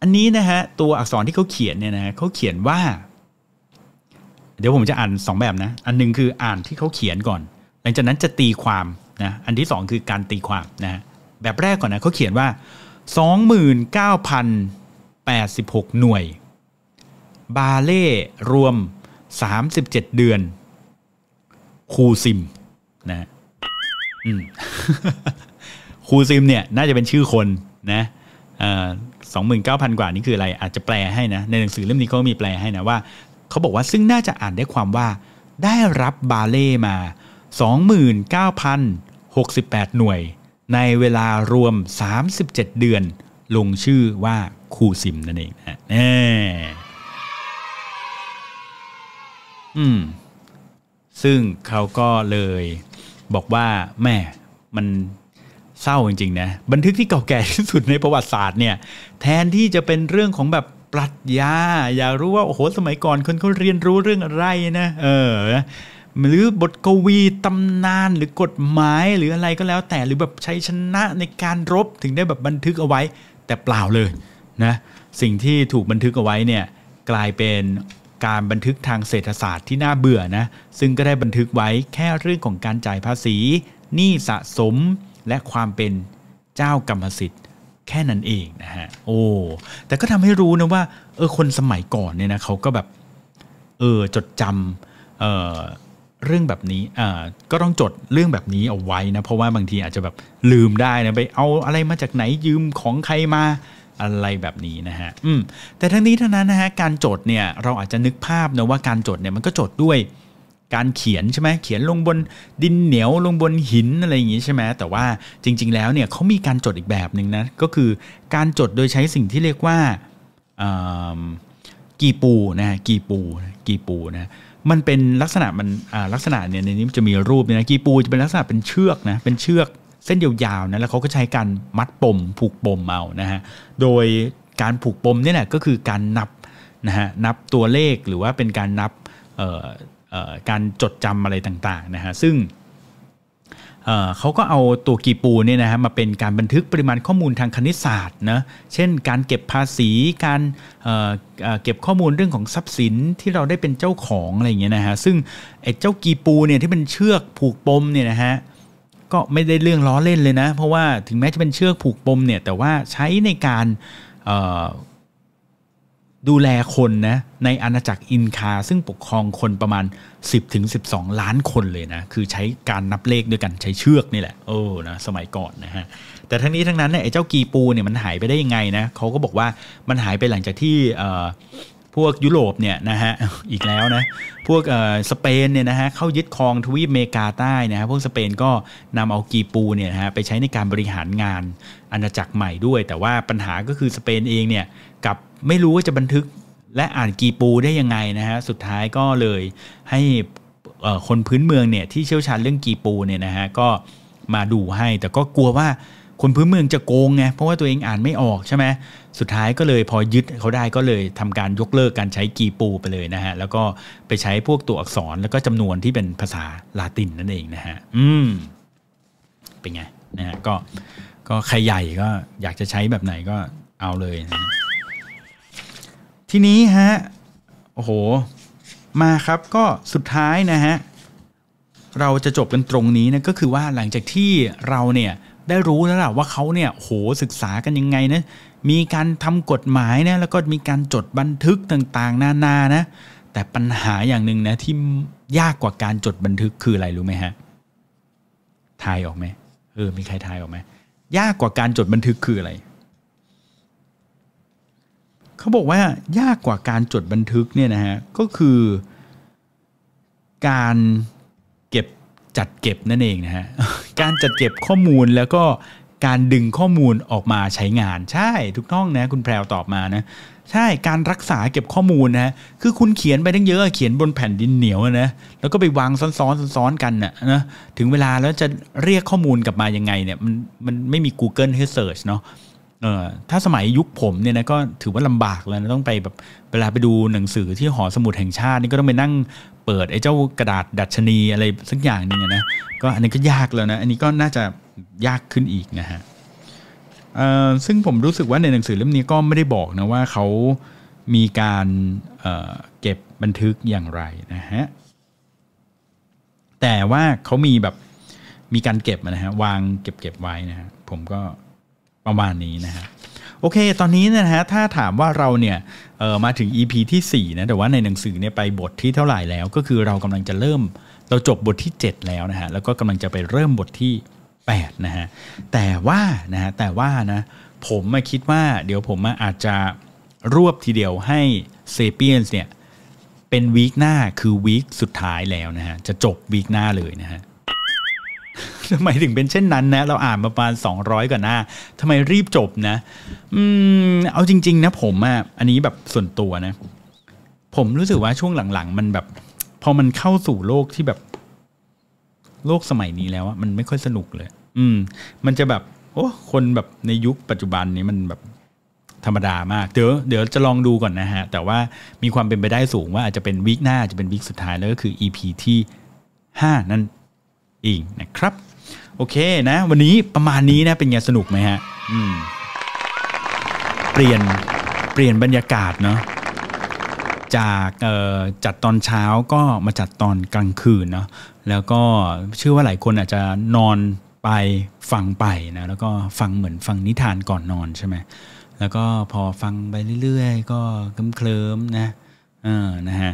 อันนี้นะฮะตัวอักษรที่เขาเขียนเนี่ยนะเขาเขียนว่าเดี๋ยวผมจะอ่าน2 แบบนะ อันนึงคืออ่านที่เขาเขียนก่อน หลังจากนั้นจะตีความนะ อันที่ 2 คือการตีความนะ แบบแรกก่อนนะเขาเขียนว่า 29,086 หน่วย บาเล่รวม37 เดือน คูซิมนะ อืม คูซิมเนี่ยน่าจะเป็นชื่อคนนะสองหมื่นเก้าพันกว่านี่คืออะไร อาจจะแปลให้นะ ในหนังสือเล่มนี้เขามีแปลให้นะว่าเขาบอกว่าซึ่งน่าจะอ่านได้ความว่าได้รับบาเล่มา 29,068 หน่วย ในเวลารวม 37 เดือน ลงชื่อว่าคูซิมนั่นเองนะอืมซึ่งเขาก็เลยบอกว่าแม่มันเศร้าจริงๆนะบันทึกที่เก่าแก่ที่สุดในประวัติศาสตร์เนี่ยแทนที่จะเป็นเรื่องของแบบปรัชญาอยากรู้ว่าโอ้โหสมัยก่อนคนเขาเรียนรู้เรื่องอะไรนะเออหรือบทกวีตำนานหรือกฎหมายหรืออะไรก็แล้ว แต่หรือแบบใช้ชนะในการรบถึงได้แบบบันทึกเอาไว้ แต่เปล่าเลยนะสิ่งที่ถูกบันทึกเอาไว้เนี่ยกลายเป็นการบันทึกทางเศรษฐศาสตร์ที่น่าเบื่อนะซึ่งก็ได้บันทึกไว้แค่เรื่องของการจ่ายภาษีหนี้สะสมและความเป็นเจ้ากรรมสิทธิ์แค่นั้นเองนะฮะโอ้แต่ก็ทำให้รู้นะว่าเออคนสมัยก่อนเนี่ยนะเขาก็แบบเออจดจำเออเรื่องแบบนี้อ่าก็ต้องจดเรื่องแบบนี้เอาไว้นะ เพราะว่าบางทีอาจจะแบบลืมได้นะไปเอาอะไรมาจากไหนยืมของใครมา อะไรแบบนี้นะฮะอืมแต่ทั้งนี้ทั้งนั้นนะฮะการจดเนี่ยเราอาจจะนึกภาพนะว่าการจดเนี่ยมันก็จดด้วยการเขียนใช่ไหมเขียนลงบนดินเหนียวลงบนหินอะไรอย่างงี้ใช่ไหมแต่ว่าจริง ๆ แล้วเนี่ยเขามีการจดอีกแบบหนึ่งนะก็คือการจดโดยใช้สิ่งที่เรียกว่ากีปูนะกีปูกีปูนะมันเป็นลักษณะมันลักษณะเนี่ยในนี้จะมีรูปเนี่ยนะกีปูจะเป็นลักษณะเป็นเชือกนะเป็นเชือกเส้นยาวๆนะแล้วเขาก็ใช้การมัดปมผูกปมเอานะฮะโดยการผูกปมเนี่ยแหละก็คือการนับนะฮะนับตัวเลขหรือว่าเป็นการนับการจดจำอะไรต่างๆนะฮะซึ่งเขาก็เอาตัวกีปูเนี่ยนะฮะมาเป็นการบันทึกปริมาณข้อมูลทางคณิตศาสตร์นะเช่นการเก็บภาษีการเเก็บข้อมูลเรื่องของทรัพย์สินที่เราได้เป็นเจ้าของอะไรอย่างเงี้ยนะฮะซึ่งไอ้เจ้ากีปูเนี่ยที่เป็นเชือกผูกปมเนี่ยนะฮะก็ไม่ได้เรื่องล้อเล่นเลยนะเพราะว่าถึงแม้จะเป็นเชือกผูกปมเนี่ยแต่ว่าใช้ในการดูแลคนนะในอาณาจักรอินคา ซึ่งปกครองคนประมาณ 10-12ถึงล้านคนเลยนะคือใช้การนับเลขด้วยกันใช้เชือกนี่แหละโอ้นะสมัยก่อนนะฮะแต่ทั้งนี้ทั้งนั้นเนี่ยไอ้เจ้ากีปูเนี่ยมันหายไปได้ยังไงนะเขาก็บอกว่ามันหายไปหลังจากที่พวกยุโรปเนี่ยนะฮะอีกแล้วนะพวกสเปนเนี่ยนะฮะเข้ายึดครองทวีปเมกาใต้นะฮะพวกสเปนก็นำเอากีปูเนี่ยฮะไปใช้ในการบริหารงานอาณาจักรใหม่ด้วย แต่ว่าปัญหาก็คือสเปนเองเนี่ยไม่รู้ว่าจะบันทึกและอ่านกีปูได้ยังไงนะฮะ สุดท้ายก็เลยให้คนพื้นเมืองเนี่ย ที่เชี่ยวชาญเรื่องกีปูเนี่ยนะฮะก็มาดูให้ แต่ก็กลัวว่าคนพื้นเมืองจะโกงไง เพราะว่าตัวเองอ่านไม่ออกใช่ไหมสุดท้ายก็เลยพอยึดเขาได้ก็เลยทำการยกเลิกการใช้กีปูไปเลยนะฮะ แล้วก็ไปใช้พวกตัวอักษรแล้วก็จำนวนที่เป็นภาษาลาตินนั่นเองนะฮะ อืม เป็นไงนะฮะ ก็ก็ใครใหญ่ก็อยากจะใช้แบบไหนก็เอาเลยนะทีนี้ฮะโอ้โห มาครับก็สุดท้ายนะฮะเราจะจบกันตรงนี้นะก็คือว่าหลังจากที่เราเนี่ยได้รู้แล้วล่ะว่าเขาเนี่ยโหศึกษากันยังไงนะมีการทำกฎหมายนะแล้วก็มีการจดบันทึกต่างๆนานานะแต่ปัญหาอย่างหนึ่งนะที่ยากกว่าการจดบันทึกคืออะไรรู้ไหมฮะทายออกไหมเออมีใครทายออกไหมยากกว่าการจดบันทึกคืออะไรเขาบอกว่ายากกว่าการจดบันทึกเนี่ยนะฮะก็คือ การเก็บจัดเก็บนั่นเองนะฮะการจัดเก็บข้อมูลแล้วก็การดึงข้อมูลออกมาใช้งาน ใช่ทุกท้องนะคุณแพรวตอบมานะ ใช่การรักษาเก็บข้อมูลนะคือคุณเขียนไปตั้งเยอะ เขียนบนแผ่นดินเหนียวนะแล้วก็ไปวางซ้อนๆซ้อนๆกันนะนะถึงเวลาแล้วจะเรียกข้อมูลกลับมายังไงเนี่ยมันมันไม่มี Google ให้เสิร์ชเนาะเออถ้าสมัยยุคผมเนี่ยนะก็ถือว่าลำบากแล้วนะต้องไปแบบเวลาไปดูหนังสือที่หอสมุดแห่งชาตินี่ก็ต้องไปนั่งเปิดไอ้เจ้ากระดาษดัชนีอะไรสักอย่างหนึ่งนะก็อันนี้ก็ยากแล้วนะ อันนี้ก็น่าจะยากขึ้นอีกนะฮะซึ่งผมรู้สึกว่าในหนังสือเล่มนี้ก็ไม่ได้บอกนะว่าเขามีการเเก็บบันทึกอย่างไรนะฮะแต่ว่าเขามีแบบมีการเก็บนะฮะวางเก็บเก็บไว้นะฮะผมก็ประมาณนี้นะฮะโอเค ตอนนี้นะฮะถ้าถามว่าเราเนี่ยมาถึง EP ที่4นะแต่ว่าในหนังสือเนี่ยไปบทที่เท่าไหร่แล้ว ก็คือเรากำลังจะเริ่มเราจบบทที่ 7 แล้วนะฮะแล้วก็กำลังจะไปเริ่มบทที่8นะฮะแต่ว่านะฮะแต่ว่านะผมมาคิดว่าเดี๋ยวผมอาจจะรวบทีเดียวให้เซเปียนเนี่ยเป็นวีคหน้าคือวีคสุดท้ายแล้วนะฮะจะจบวีคหน้าเลยนะฮะทำไมถึงเป็นเช่นนั้น นะเราอ่านมาประมาณ200กว่าหน้าทำไมรีบจบนะอืม เอาจริง ๆนะผมอะ่ะอันนี้แบบส่วนตัวนะ ผมรู้สึกว่าช่วงหลังๆ มันแบบ พอมันเข้าสู่โลกที่แบบ โลกสมัยนี้แล้วอะมันไม่ค่อยสนุกเลย อืม มันจะแบบโอ้คนแบบในยุคปัจจุบันนี้มันแบบธรรมดามาก เดี๋ยวเดี๋ยวจะลองดูก่อนนะฮะ แต่ว่ามีความเป็นไปได้สูงว่าอาจจะเป็นวิกหน้าจะเป็นวิกสุดท้ายแล้วก็คือ EP ที่5นั่นเองนะครับโอเคนะวันนี้ประมาณนี้นะเป็นไงสนุกไหมฮะ อืมเปลี่ยนเปลี่ยนบรรยากาศเนาะจากจัดตอนเช้าก็มาจัดตอนกลางคืนเนาะแล้วก็เชื่อว่าหลายคนอาจจะนอนไปฟังไปนะแล้วก็ฟังเหมือนฟังนิทานก่อนนอนใช่ไหมแล้วก็พอฟังไปเรื่อยๆ ก็เคลิมคล้มๆนะเออนะฮะ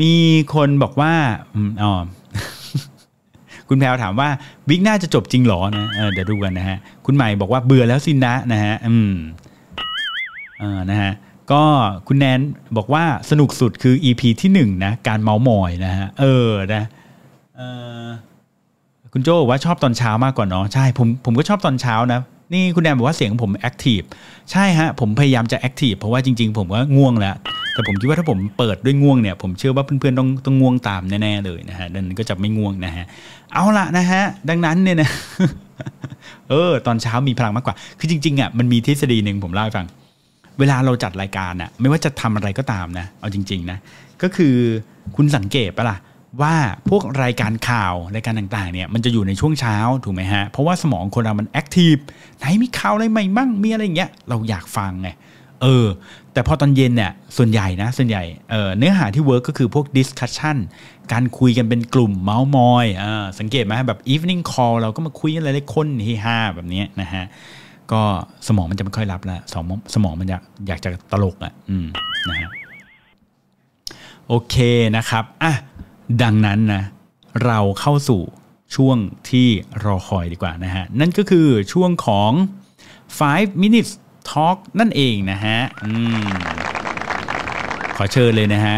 มีคนบอกว่าอ๋อคุณแพลวถามว่าวิกน่าจะจบจริงหรอนะเออเดี๋ยวดูกันนะฮะคุณใหม่บอกว่าเบื่อแล้วสินะนะฮะอืมเออนะฮะก็คุณแนนบอกว่าสนุกสุดคือ EP ที่หนึ่งนะการเมาหมอยนะฮะเออนะเออคุณโจบอกว่าชอบตอนเช้ามากกว่าเนาะใช่ผมผมก็ชอบตอนเช้านะนี่คุณแนนบอกว่าเสียงผมแอคทีฟใช่ฮะผมพยายามจะแอคทีฟเพราะว่าจริง ๆ ผมก็ง่วงแล้วแต่ผมคิดว่าถ้าผมเปิดด้วยง่วงเนี่ยผมเชื่อว่าเพื่อนๆต้องต้องง่วงตามแน่ๆเลยนะฮะดังนั้นก็จะไม่ง่วงนะฮะเอาละนะฮะดังนั้นเนี่ยนะเออตอนเช้ามีพลังมากกว่า คือจริงๆอ่ะมันมีทฤษฎีหนึ่งผมเล่าให้ฟังเวลาเราจัดรายการอ่ะไม่ว่าจะทำอะไรก็ตามนะเอาจริงๆนะก็คือคุณสังเกตปะล่ะว่าพวกรายการข่าวรายการต่างๆ เนี่ย มันจะอยู่ในช่วงเช้าถูกไหมฮะเพราะว่าสมองคนเรามันแอคทีฟไหนมีข่าวอะไรใหม่มั่งมีอะไรอย่างเงี้ยเราอยากฟังไงเออ แต่พอตอนเย็นเนี่ย ส่วนใหญ่นะ ส่วนใหญ่ เออเนื้อหาที่เวิร์กก็คือพวกดิสคัชชันการคุยกันเป็นกลุ่มเมาส์มอยอสังเกตไหมแบบอีฟนิ่งคอลเราก็มาคุยกันหลายนคนเฮฮาแบบนี้นะฮะ ก็สมองมันจะไม่ค่อยรับละสมองสมองมันากอยากจะตลกอะ่ะอืมนะฮะโอเคนะครับ อ่ะ ดังนั้นนะ เราเข้าสู่ช่วงที่รอคอยดีกว่านะฮะ นั่นก็คือช่วงของ 5 minutes Talk นั่นเองนะฮะอขอเชิญเลยนะฮะ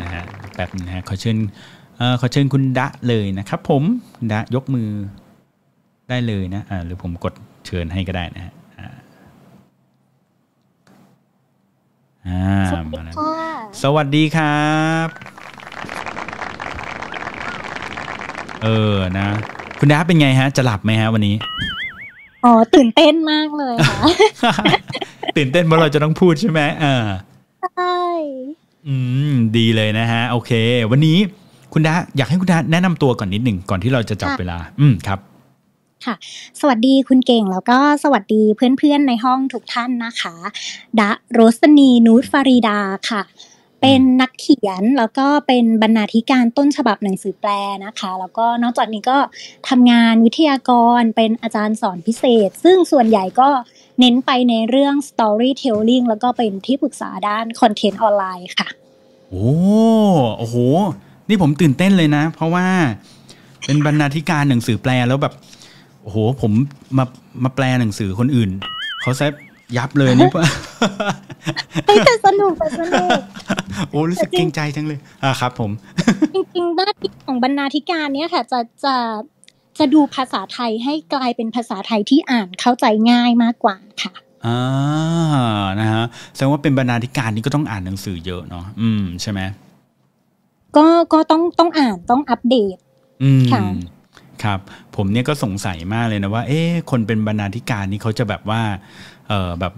นะฮะแบบนะฮะ ขอเชิญอขอเชิญคุณดะเลยนะครับผมดะยกมือได้เลยนะะหรือผมกดเชิญให้ก็ได้นะฮะสวัสดีครับ เออนะ คุณดาเป็นไงฮะ จะหลับไหมฮะวันนี้อ๋อ ตื่นเต้นมากเลยค่ะ ตื่นเต้นเพราะเราจะต้องพูดใช่ไหมอ่าใช่อืมดีเลยนะฮะ โอเค วันนี้คุณดาอยากให้คุณดาแนะนำตัวก่อนนิดหนึ่งก่อนที่เราจะจับเวลา อืมครับ ค่ะ สวัสดีคุณเก่งแล้วก็สวัสดีเพื่อนๆในห้องทุกท่านนะคะ ดะ โรสนีนูตฟารีดาค่ะเป็นนักเขียนแล้วก็เป็นบรรณาธิการต้นฉบับหนังสือแปลนะคะ แล้วก็นอกจากนี้ก็ทำงานวิทยากรเป็นอาจารย์สอนพิเศษ ซึ่งส่วนใหญ่ก็เน้นไปในเรื่อง storytelling แล้วก็เป็นที่ปรึกษาด้านคอนเทนต์ออนไลน์ค่ะ โอ้โห นี่ผมตื่นเต้นเลยนะ เพราะว่าเป็นบรรณาธิการหนังสือแปลแล้วแบบ โอ้โห ผมมามาแปลหนังสือคนอื่น เขาแซยับเลยนี่ปะแต่สนุกแต่สนุกโอ้รู้สึกเกรงใจจังเลย อ่าครับผม จริงๆหน้าที่ของบรรณาธิการเนี่ยค่ะจะจะจะดูภาษาไทยให้กลายเป็นภาษาไทยที่อ่านเข้าใจง่ายมากกว่าค่ะอ่านะฮะแสดงว่าเป็นบรรณาธิการนี่ก็ต้องอ่านหนังสือเยอะเนาะอืม ใช่ไหมก็ก็ต้องต้องอ่านต้องอัปเดต อืมครับ ผมเนี่ยก็สงสัยมากเลยนะว่า เอ๊ะคนเป็นบรรณาธิการนี่เขาจะแบบว่าเออแบบ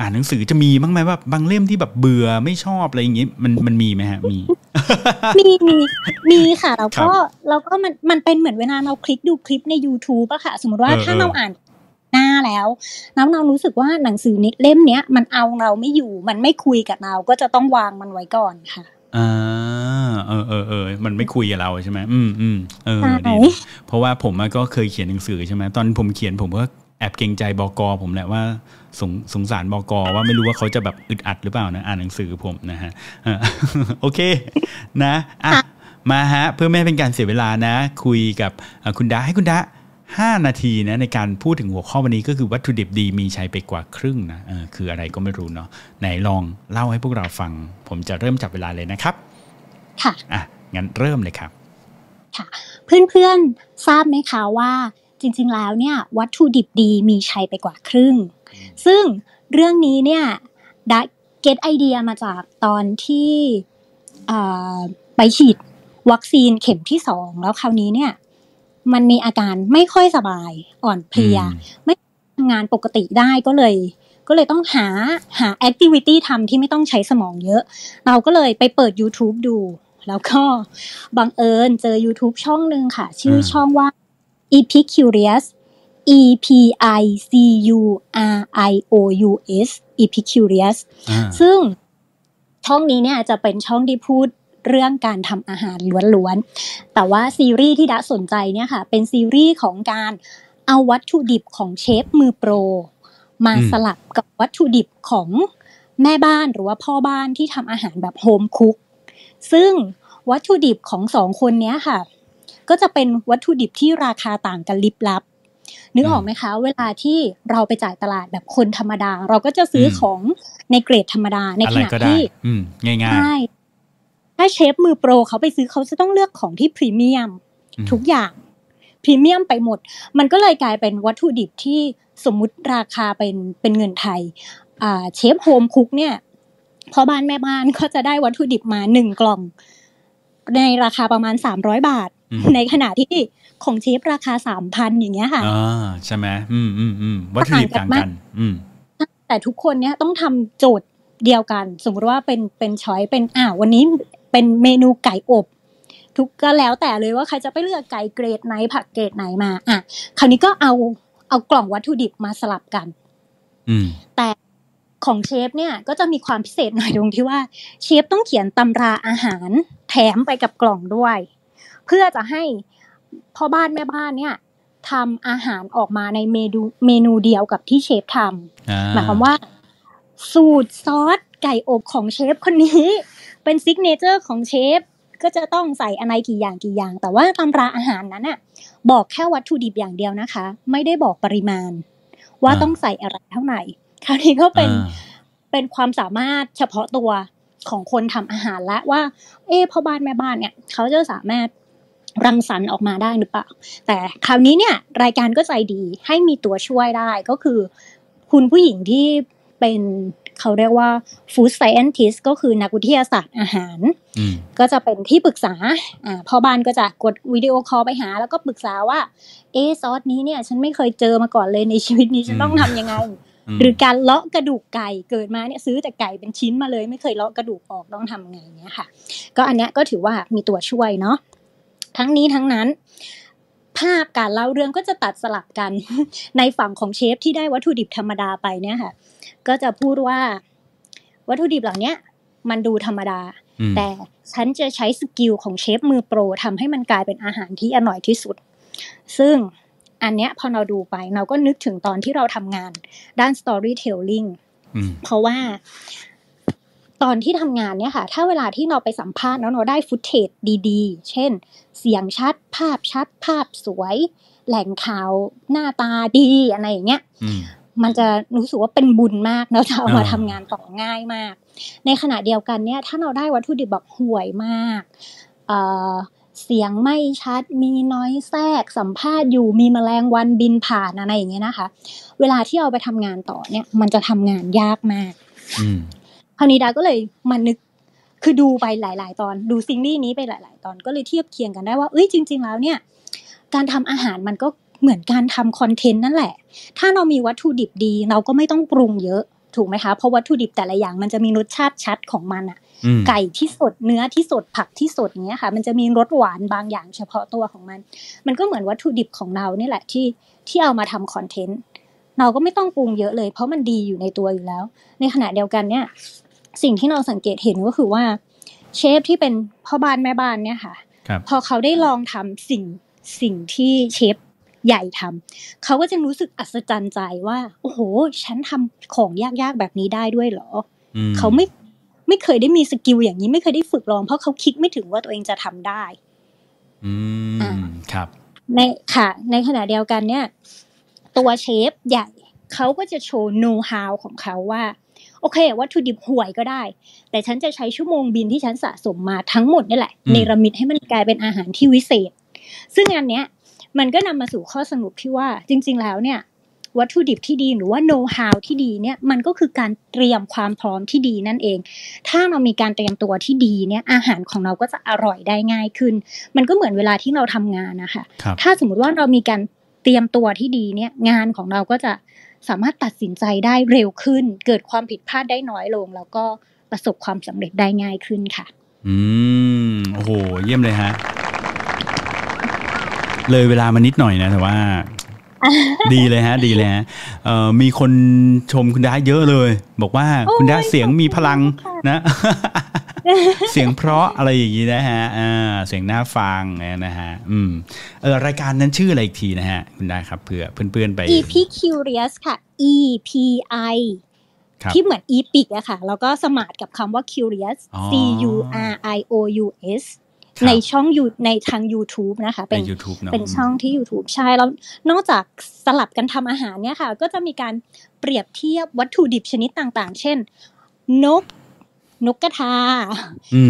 อ่านหนังสือจะมีบ้างไหมว่าบางเล่มที่แบบเบื่อไม่ชอบอะไรอย่างงี้มันมันมีไหมฮะมีมีมี มีค่ะแล้วก็เราก็มันมันเป็นเหมือนเวลาเราคลิกดูคลิปใน YouTube อะค่ะสมมติว่าถ้าเราอ่านหน้าแล้วแล้วเรารู้สึกว่าหนังสือนีดเล่มเนี้ยมันเอาเราไม่อยู่ มันไม่คุยกับเราก็จะต้องวางมันไว้ก่อนค่ะอ่าเออเออเออมันไม่คุยกับเราใช่ไหมอืมอืมเออดีเพราะว่าผมก็เคยเขียนหนังสือใช่ไหมตอนผมเขียนผมก็แอบเกรงใจบอกอผมแหละว่าสงสงสารบอกอ ว่าไม่รู้ว่าเขาจะแบบอึดอัดหรือเปล่านะอ่านหนังสือผมนะฮะ โอเคนะอ่ะมาฮะ เพื่อไม่เป็นการเสียเวลานะ คุยกับคุณดาให้คุณดาห้านาทีนะ ในการพูดถึงหัวข้อวันนี้ก็คือวัตถุดิบดีมีใช้ไปกว่าครึ่งนะคืออะไรก็ไม่รู้เนาะไหนลองเล่าให้พวกเราฟัง ผมจะเริ่มจับเวลาเลยนะครับ ค่ะ อ่ะงั้นเริ่มเลยครับค่ะเพื่อนๆทราบไหมคะว่า จริง ๆ แล้วเนี่ย วัตถุดิบดีมีใช้ไปกว่าครึ่งซึ่งเรื่องนี้เนี่ยดัเก็ตไอเดียมาจากตอนที่ไปฉีดวัคซีนเข็มที่สองแล้วคราวนี้เนี่ย มันมีอาการไม่ค่อยสบายอ่อนเพลีย ไม่ทำงานปกติได้ก็เลย ก็เลยต้องหาหาแอคทิวิตี้ทำที่ไม่ต้องใช้สมองเยอะ เราก็เลยไปเปิด YouTube ดู แล้วก็บังเอิญเจอ YouTube ช่องหนึ่งค่ะ ชื่อช่องว่า e p i c u r i o u s EPICURIOUS Epicurious ซึ่งช่องนี้เนี่ยจะเป็นช่องที่พูดเรื่องการทำอาหารล้วนๆ แต่ว่าซีรีส์ที่ดะสนใจเนี่ยค่ะ เป็นซีรีส์ของการเอาวัตถุดิบของเชฟมือโปร มาสลับกับวัตถุดิบของแม่บ้านหรือว่าพ่อบ้านที่ทำอาหารแบบโฮมคุก ซึ่งวัตถุดิบของสองคนเนี้ยค่ะ ก็จะเป็นวัตถุดิบที่ราคาต่างกันลิบลับนึกออกไหมคะ เวลาที่เราไปจ่ายตลาดแบบคนธรรมดา เราก็จะซื้อของในเกรดธรรมดาในขณะที่ง่ายง่า่ถ้าเชฟมือโปรเขาไปซื้อเขาจะต้องเลือกของที่พรีเมียม ทุกอย่างพรีเมียมไปหมด มันก็เลยกลายเป็นวัตถุดิบที่สมมุติราคาเป็นเป็นเงินไทยเชฟโฮมคุกเนี่ยพอบ้านแม่บ้านก็จะได้วัตถุดิบมาหนึ่งกล่อง ในราคาประมาณสามร้อยบาท ในขณะที่ของเชฟราคาสามพันอย่างเงี้ยค่ะ อ่า ใช่ไหมอืมอืมอืมวัตถุดิบต่างกันอืม แต่ทุกคนเนี้ยต้องทำโจทย์เดียวกัน สมมติว่าเป็น เป็นช้อยเป็น อ่าวันนี้เป็นเมนูไก่อบ ทุกก็แล้วแต่เลยว่าใครจะไปเลือกไก่เกรดไหนผักเกรดไหนมา อ่ะคราวนี้ก็เอา เอากล่องวัตถุดิบมาสลับกัน อืม แต่ของเชฟ เนี่ย ก็จะมีความพิเศษหน่อยตรงที่ว่าเชฟต้องเขียนตำราอาหารแถมไปกับกล่องด้วย เพื่อจะให้พ่อบ้านแม่บ้านเนี่ยทำอาหารออกมาในเมนูเมนูเดียวกับที่เชฟทำหมายความว่าสูตรซอสไก่อบของเชฟคนนี้ เป็นซิกเนเจอร์ของเชฟก็จะต้องใส่อะไรกี่อย่างกี่อย่าง แต่ว่าตำราอาหารนั้นอะบอกแค่วัตถุดิบอย่างเดียวนะคะ ไม่ได้บอกปริมาณ ว่าต้องใส่อะไรเท่าไหร่คราวนี้ก็เป็นเป็นความสามารถเฉพาะตัวของคนทำอาหารและว่า เอพ่อบ้านแม่บ้านเนี่ยเขาจะสามารถรังสรรค์ออกมาได้หรือเปล่า แต่คราวนี้เนี่ย รายการก็ใจดีให้มีตัวช่วยได้ก็คือคุณผู้หญิงที่เป็นเขาเรียกว่า food scientist ก็คือนักวิทยาศาสตร์อาหาร ก็จะเป็นที่ปรึกษาอพ่อบ้านก็จะกดวิดีโอคอลไปหา แล้วก็ปรึกษาว่า เอซอสนี้เนี่ย ฉันไม่เคยเจอมาก่อนเลยในชีวิตนี้ฉันต้องทำยังไงหรือการเลาะกระดูกไก่เกิดมาเนี่ย ซื้อแต่ไก่เป็นชิ้นมาเลย ไม่เคยเลาะกระดูกออกต้องทำไงเนี่ยค่ะ ก็อันเนี้ยก็ถือว่ามีตัวช่วยเนาะทั้งนี้ทั้งนั้น ภาพการเล่าเรื่องก็จะตัดสลับกัน ในฝั่งของเชฟที่ได้วัตถุดิบธรรมดาไปเนี่ยค่ะ ก็จะพูดว่า วัตถุดิบเหล่านี้มันดูธรรมดา แต่ฉันจะใช้สกิลของเชฟมือโปรทำให้มันกลายเป็นอาหารที่อร่อยที่สุด ซึ่งอันเนี้ยพอเราดูไป เราก็นึกถึงตอนที่เราทำงาน ด้าน storytelling เพราะว่าตอนที่ทำงานเนี่ยค่ะ ถ้าเวลาที่เราไปสัมภาษณ์แล้วเราได้ฟุตเทจดีๆ เช่น เสียงชัด ภาพชัด ภาพสวย แหล่งข่าว หน้าตาดีอะไรอย่างเงี้ยมันจะรู้สึกว่าเป็นบุญมาก เราจะเอามาทำงานต่อง่ายมาก ในขณะเดียวกันเนี่ย ถ้าเราได้วัตถุดิบแบบห่วยมากเเสียงไม่ชัด มีน้อยแทรก สัมภาษณ์อยู่ มีมแมลงวันบินผ่านอะไรอย่างเงี้ยนะคะ เวลาที่เอาไปทำงานต่อเนี่ย มันจะทำงานยากมากคราวนี้ดาก็เลยมานึก คือดูไปหลาย ๆ ตอน ดูซิงรี่นี้ไปหลาย ๆ ตอน ก็เลยเทียบเคียงกันได้ว่าเอ้ย จริง ๆแล้วเนี่ย การทำอาหารมันก็เหมือนการทำคอนเทนต์นั่นแหละ ถ้าเรามีวัตถุดิบดี เราก็ไม่ต้องปรุงเยอะ ถูกไหมคะ เพราะวัตถุดิบแต่ละอย่าง มันจะมีรสชาติชัดของมันอะไก่ที่สด เนื้อที่สด ผักที่สดเนี้ยค่ะ มันจะมีรสหวานบางอย่างเฉพาะตัวของมัน มันก็เหมือนวัตถุดิบของเราเนี่ยแหละที่ที่เอามาทำคอนเทนต์ เราก็ไม่ต้องปรุงเยอะเลย เพราะมันดีอยู่ในตัวอยู่แล้ว ในขณะเดียวกันเนี่ยสิ่งที่เราสังเกตเห็นก็คือว่าเชฟที่เป็นพ่อบ้านแม่บ้านเนี่ยค่ะพอเขาได้ลองทำสิ่งสิ่งที่เชฟใหญ่ทำ เขาก็จะรู้สึกอัศจรรย์ใจว่า โอ้โห ฉันทำของยากๆแบบนี้ได้ด้วยเหรอเขาไม่ไม่เคยได้มีสกิลอย่างนี้ไม่เคยได้ฝึกลองเพราะเขาคิดไม่ถึงว่าตัวเองจะทำได้ อืมครับในค่ะ ในขณะเดียวกันเนี่ย ตัวเชฟใหญ่ เขาก็จะโชว์โน้ตฮาวของเขาว่าโอเควัตถุดิบห่วยก็ได้ แต่ฉันจะใช้ชั่วโมงบินที่ฉันสะสมมาทั้งหมดนี่แหละเนรมิตให้มันกลายเป็นอาหารที่วิเศษ ซึ่งงานเนี้ยมันก็นำมาสู่ข้อสรุปที่ว่าจริงๆแล้วเนี่ยวัตถุดิบที่ดีหรือว่าโน้ตฮาวที่ดีเนี่ย มันก็คือการเตรียมความพร้อมที่ดีนั่นเอง ถ้าเรามีการเตรียมตัวที่ดีเนี่ย อาหารของเราก็จะอร่อยได้ง่ายขึ้น มันก็เหมือนเวลาที่เราทำงานนะคะ ถ้าสมมติว่าเรามีการเตรียมตัวที่ดีเนี่ย งานของเราก็จะสามารถตัดสินใจได้เร็วขึ้น เกิดความผิดพลาดได้น้อยลง แล้วก็ประสบความสำเร็จได้ง่ายขึ้นค่ะ อืม โอ้โห เยี่ยมเลยฮะ เลยเวลามานิดหน่อยนะ แต่ว่าดีเลยฮะ ดีเลยฮะ มีคนชมคุณด้าเยอะเลย บอกว่าคุณด้าเสียงมีพลังนะเสียงเพราะอะไรอย่างนี้นะฮะ เสียงน่าฟังนะฮะ อืม เออรายการนั้นชื่ออะไรอีกทีนะฮะ คุณได้ครับเผื่อเพื่อนๆไป EP Curious ค่ะ EPI ที่เหมือน epic อะค่ะ แล้วก็สมาร์ทกับคำว่า curious c u r i o u s ในช่องยูในทาง YouTube นะคะ เป็น เป็นช่องที่ YouTube ใช่แล้วนอกจากสลับกันทำอาหารเนี่ยค่ะ ก็จะมีการเปรียบเทียบวัตถุดิบชนิดต่างๆ เช่นนกนกกระทา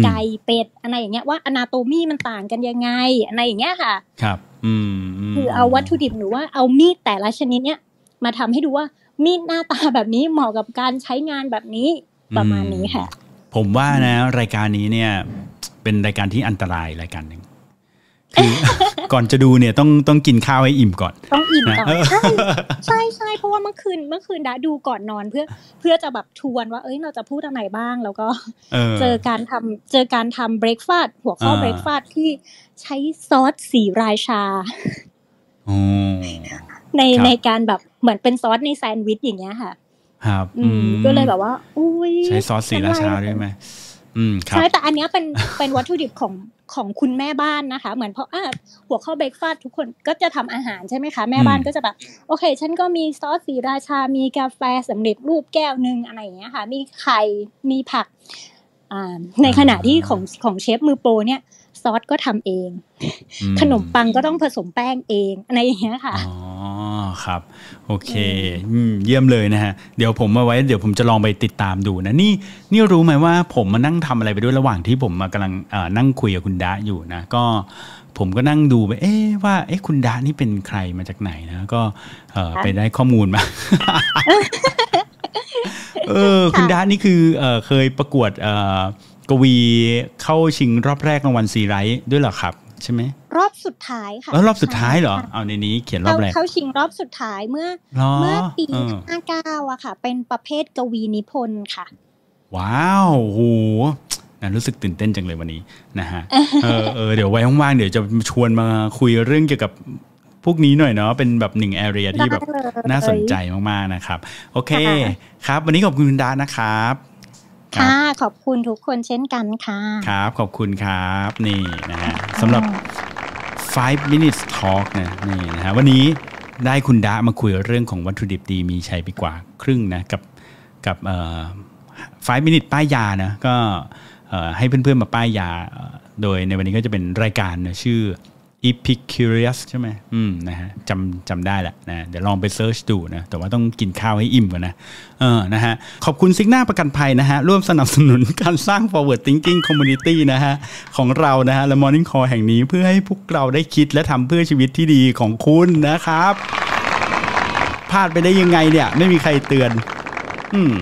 ไก่ เป็ดอะไรอย่างเงี้ยว่า อนาโตมีมันต่างกันยังไง อะไรอย่างเงี้ยค่ะ ครับอืมคือเอาวัตถุดิบหรือว่าเอามีดแต่ละชนิดเนี้ยมาทำให้ดูว่ามีดหน้าตาแบบนี้เหมาะกับการใช้งานแบบนี้ ประมาณนี้ค่ะ ผมว่านะรายการนี้เนี่ยเป็นรายการที่อันตรายรายการหนึ่งคือก่อนจะดูเนี่ยต้องต้องกินข้าวให้อิ่มก่อนต้องอิ่มก่อนใช่ใช่เพราะว่าเมื่อคืนเมื่อคืนดาดูก่อนนอนเพื่อ เพื่อจะแบบทวนว่า เอ้ยเราจะพูดอะไรบ้าง แล้วก็เจอการทำเจอการทำเบรกฟาสหัวข้อเบรกฟาสที่ใช้ซอสสีราชาในในการแบบเหมือนเป็นซอสในแซนด์วิชอย่างเงี้ยค่ะ ครับก็เลยแบบว่าอุ้ยใช้ซอสสีราชาด้วยไหมใช่แต่อันนี้เป็นเป็นวัตถุดิบของของคุณแม่บ้านนะคะเหมือนเพราะอ่าหัวข้อเบรกฟาสทุกคนก็จะทำอาหารใช่ไหมคะ แม่บ้านก็จะแบบ โอเคฉันก็มีซอสสีราชา มีกาแฟสำเร็จรูปแก้วหนึ่งอะไรอย่างเงี้ยค่ะมีไข่ มีผักในขณะที่ของของเชฟมือโปรเนี่ยซอสก็ทำเอง ขนมปังก็ต้องผสมแป้งเอง อะไรอย่างเงี้ยค่ะ อ๋อ ครับ โอเค เยี่ยมเลยนะฮะ เดี๋ยวผมมาไว้ เดี๋ยวผมจะลองไปติดตามดูนะ นี่ นี่รู้ไหมว่า ผมมานั่งทำอะไรไปด้วยระหว่างที่ผมมากำลังนั่งคุยกับคุณดะอยู่นะ ก็ผมก็นั่งดูไป เอ๊ว่า เอ๊คุณดานี่เป็นใครมาจากไหนนะ ก็ไปได้ข้อมูลมา เออ คุณดานี่คือ เคยประกวดกวีเข้าชิงรอบแรกรางวัลซีไรท์ด้วยเหรอครับ ใช่ไหม รอบสุดท้ายค่ะแล้วรอบสุดท้ายเหรอเอาในนี้เขียนรอบแรกเข้าชิงรอบสุดท้ายเมื่อเมื่อปีห้าเก้าอะค่ะ เป็นประเภทกวีนิพนธ์ค่ะ ว้าวโหนะรู้สึกตื่นเต้นจังเลยวันนี้นะฮะเออเออเดี๋ยวไว้ว่างๆเดี๋ยวจะชวนมาคุยเรื่องเกี่ยวกับพวกนี้หน่อยเนาะเป็นแบบหนึ่งแอเรียที่แบบน่าสนใจมากๆนะครับโอเค ครับ วันนี้ขอบคุณคุณดานะครับค่ะ ขอบคุณ ทุกคนเช่นกันค่ะ ครับขอบคุณครับนี่นะฮะสำหรับ 5 minutes talk นะนี่นะฮะวันนี้ได้คุณดามาคุยเรื่องของวัตถุดิบดีมีชัยไปกว่าครึ่งนะ กับกับเอ่อ5 minutes ป้ายยานะก็ให้เพื่อนๆมาป้ายยา โดยในวันนี้ก็จะเป็นรายการนะชื่อ Epicurious ใช่ไหมอืมนะฮะจำจำได้แหละนะเดี๋ยวลองไปเซิร์ชดูนะแต่ว่าต้องกินข้าวให้อิ่มก่อนนะเออนะฮะขอบคุณซิกหน้าประกันภัยนะฮะร่วมสนับสนุนการสร้าง forward thinking community นะฮะของเรานะฮะและ morning call แห่งนี้เพื่อให้พวกเราได้คิดและทำเพื่อชีวิตที่ดีของคุณนะครับพลาดไปได้ยังไงเนี่ย ไม่มีใครเตือน อืม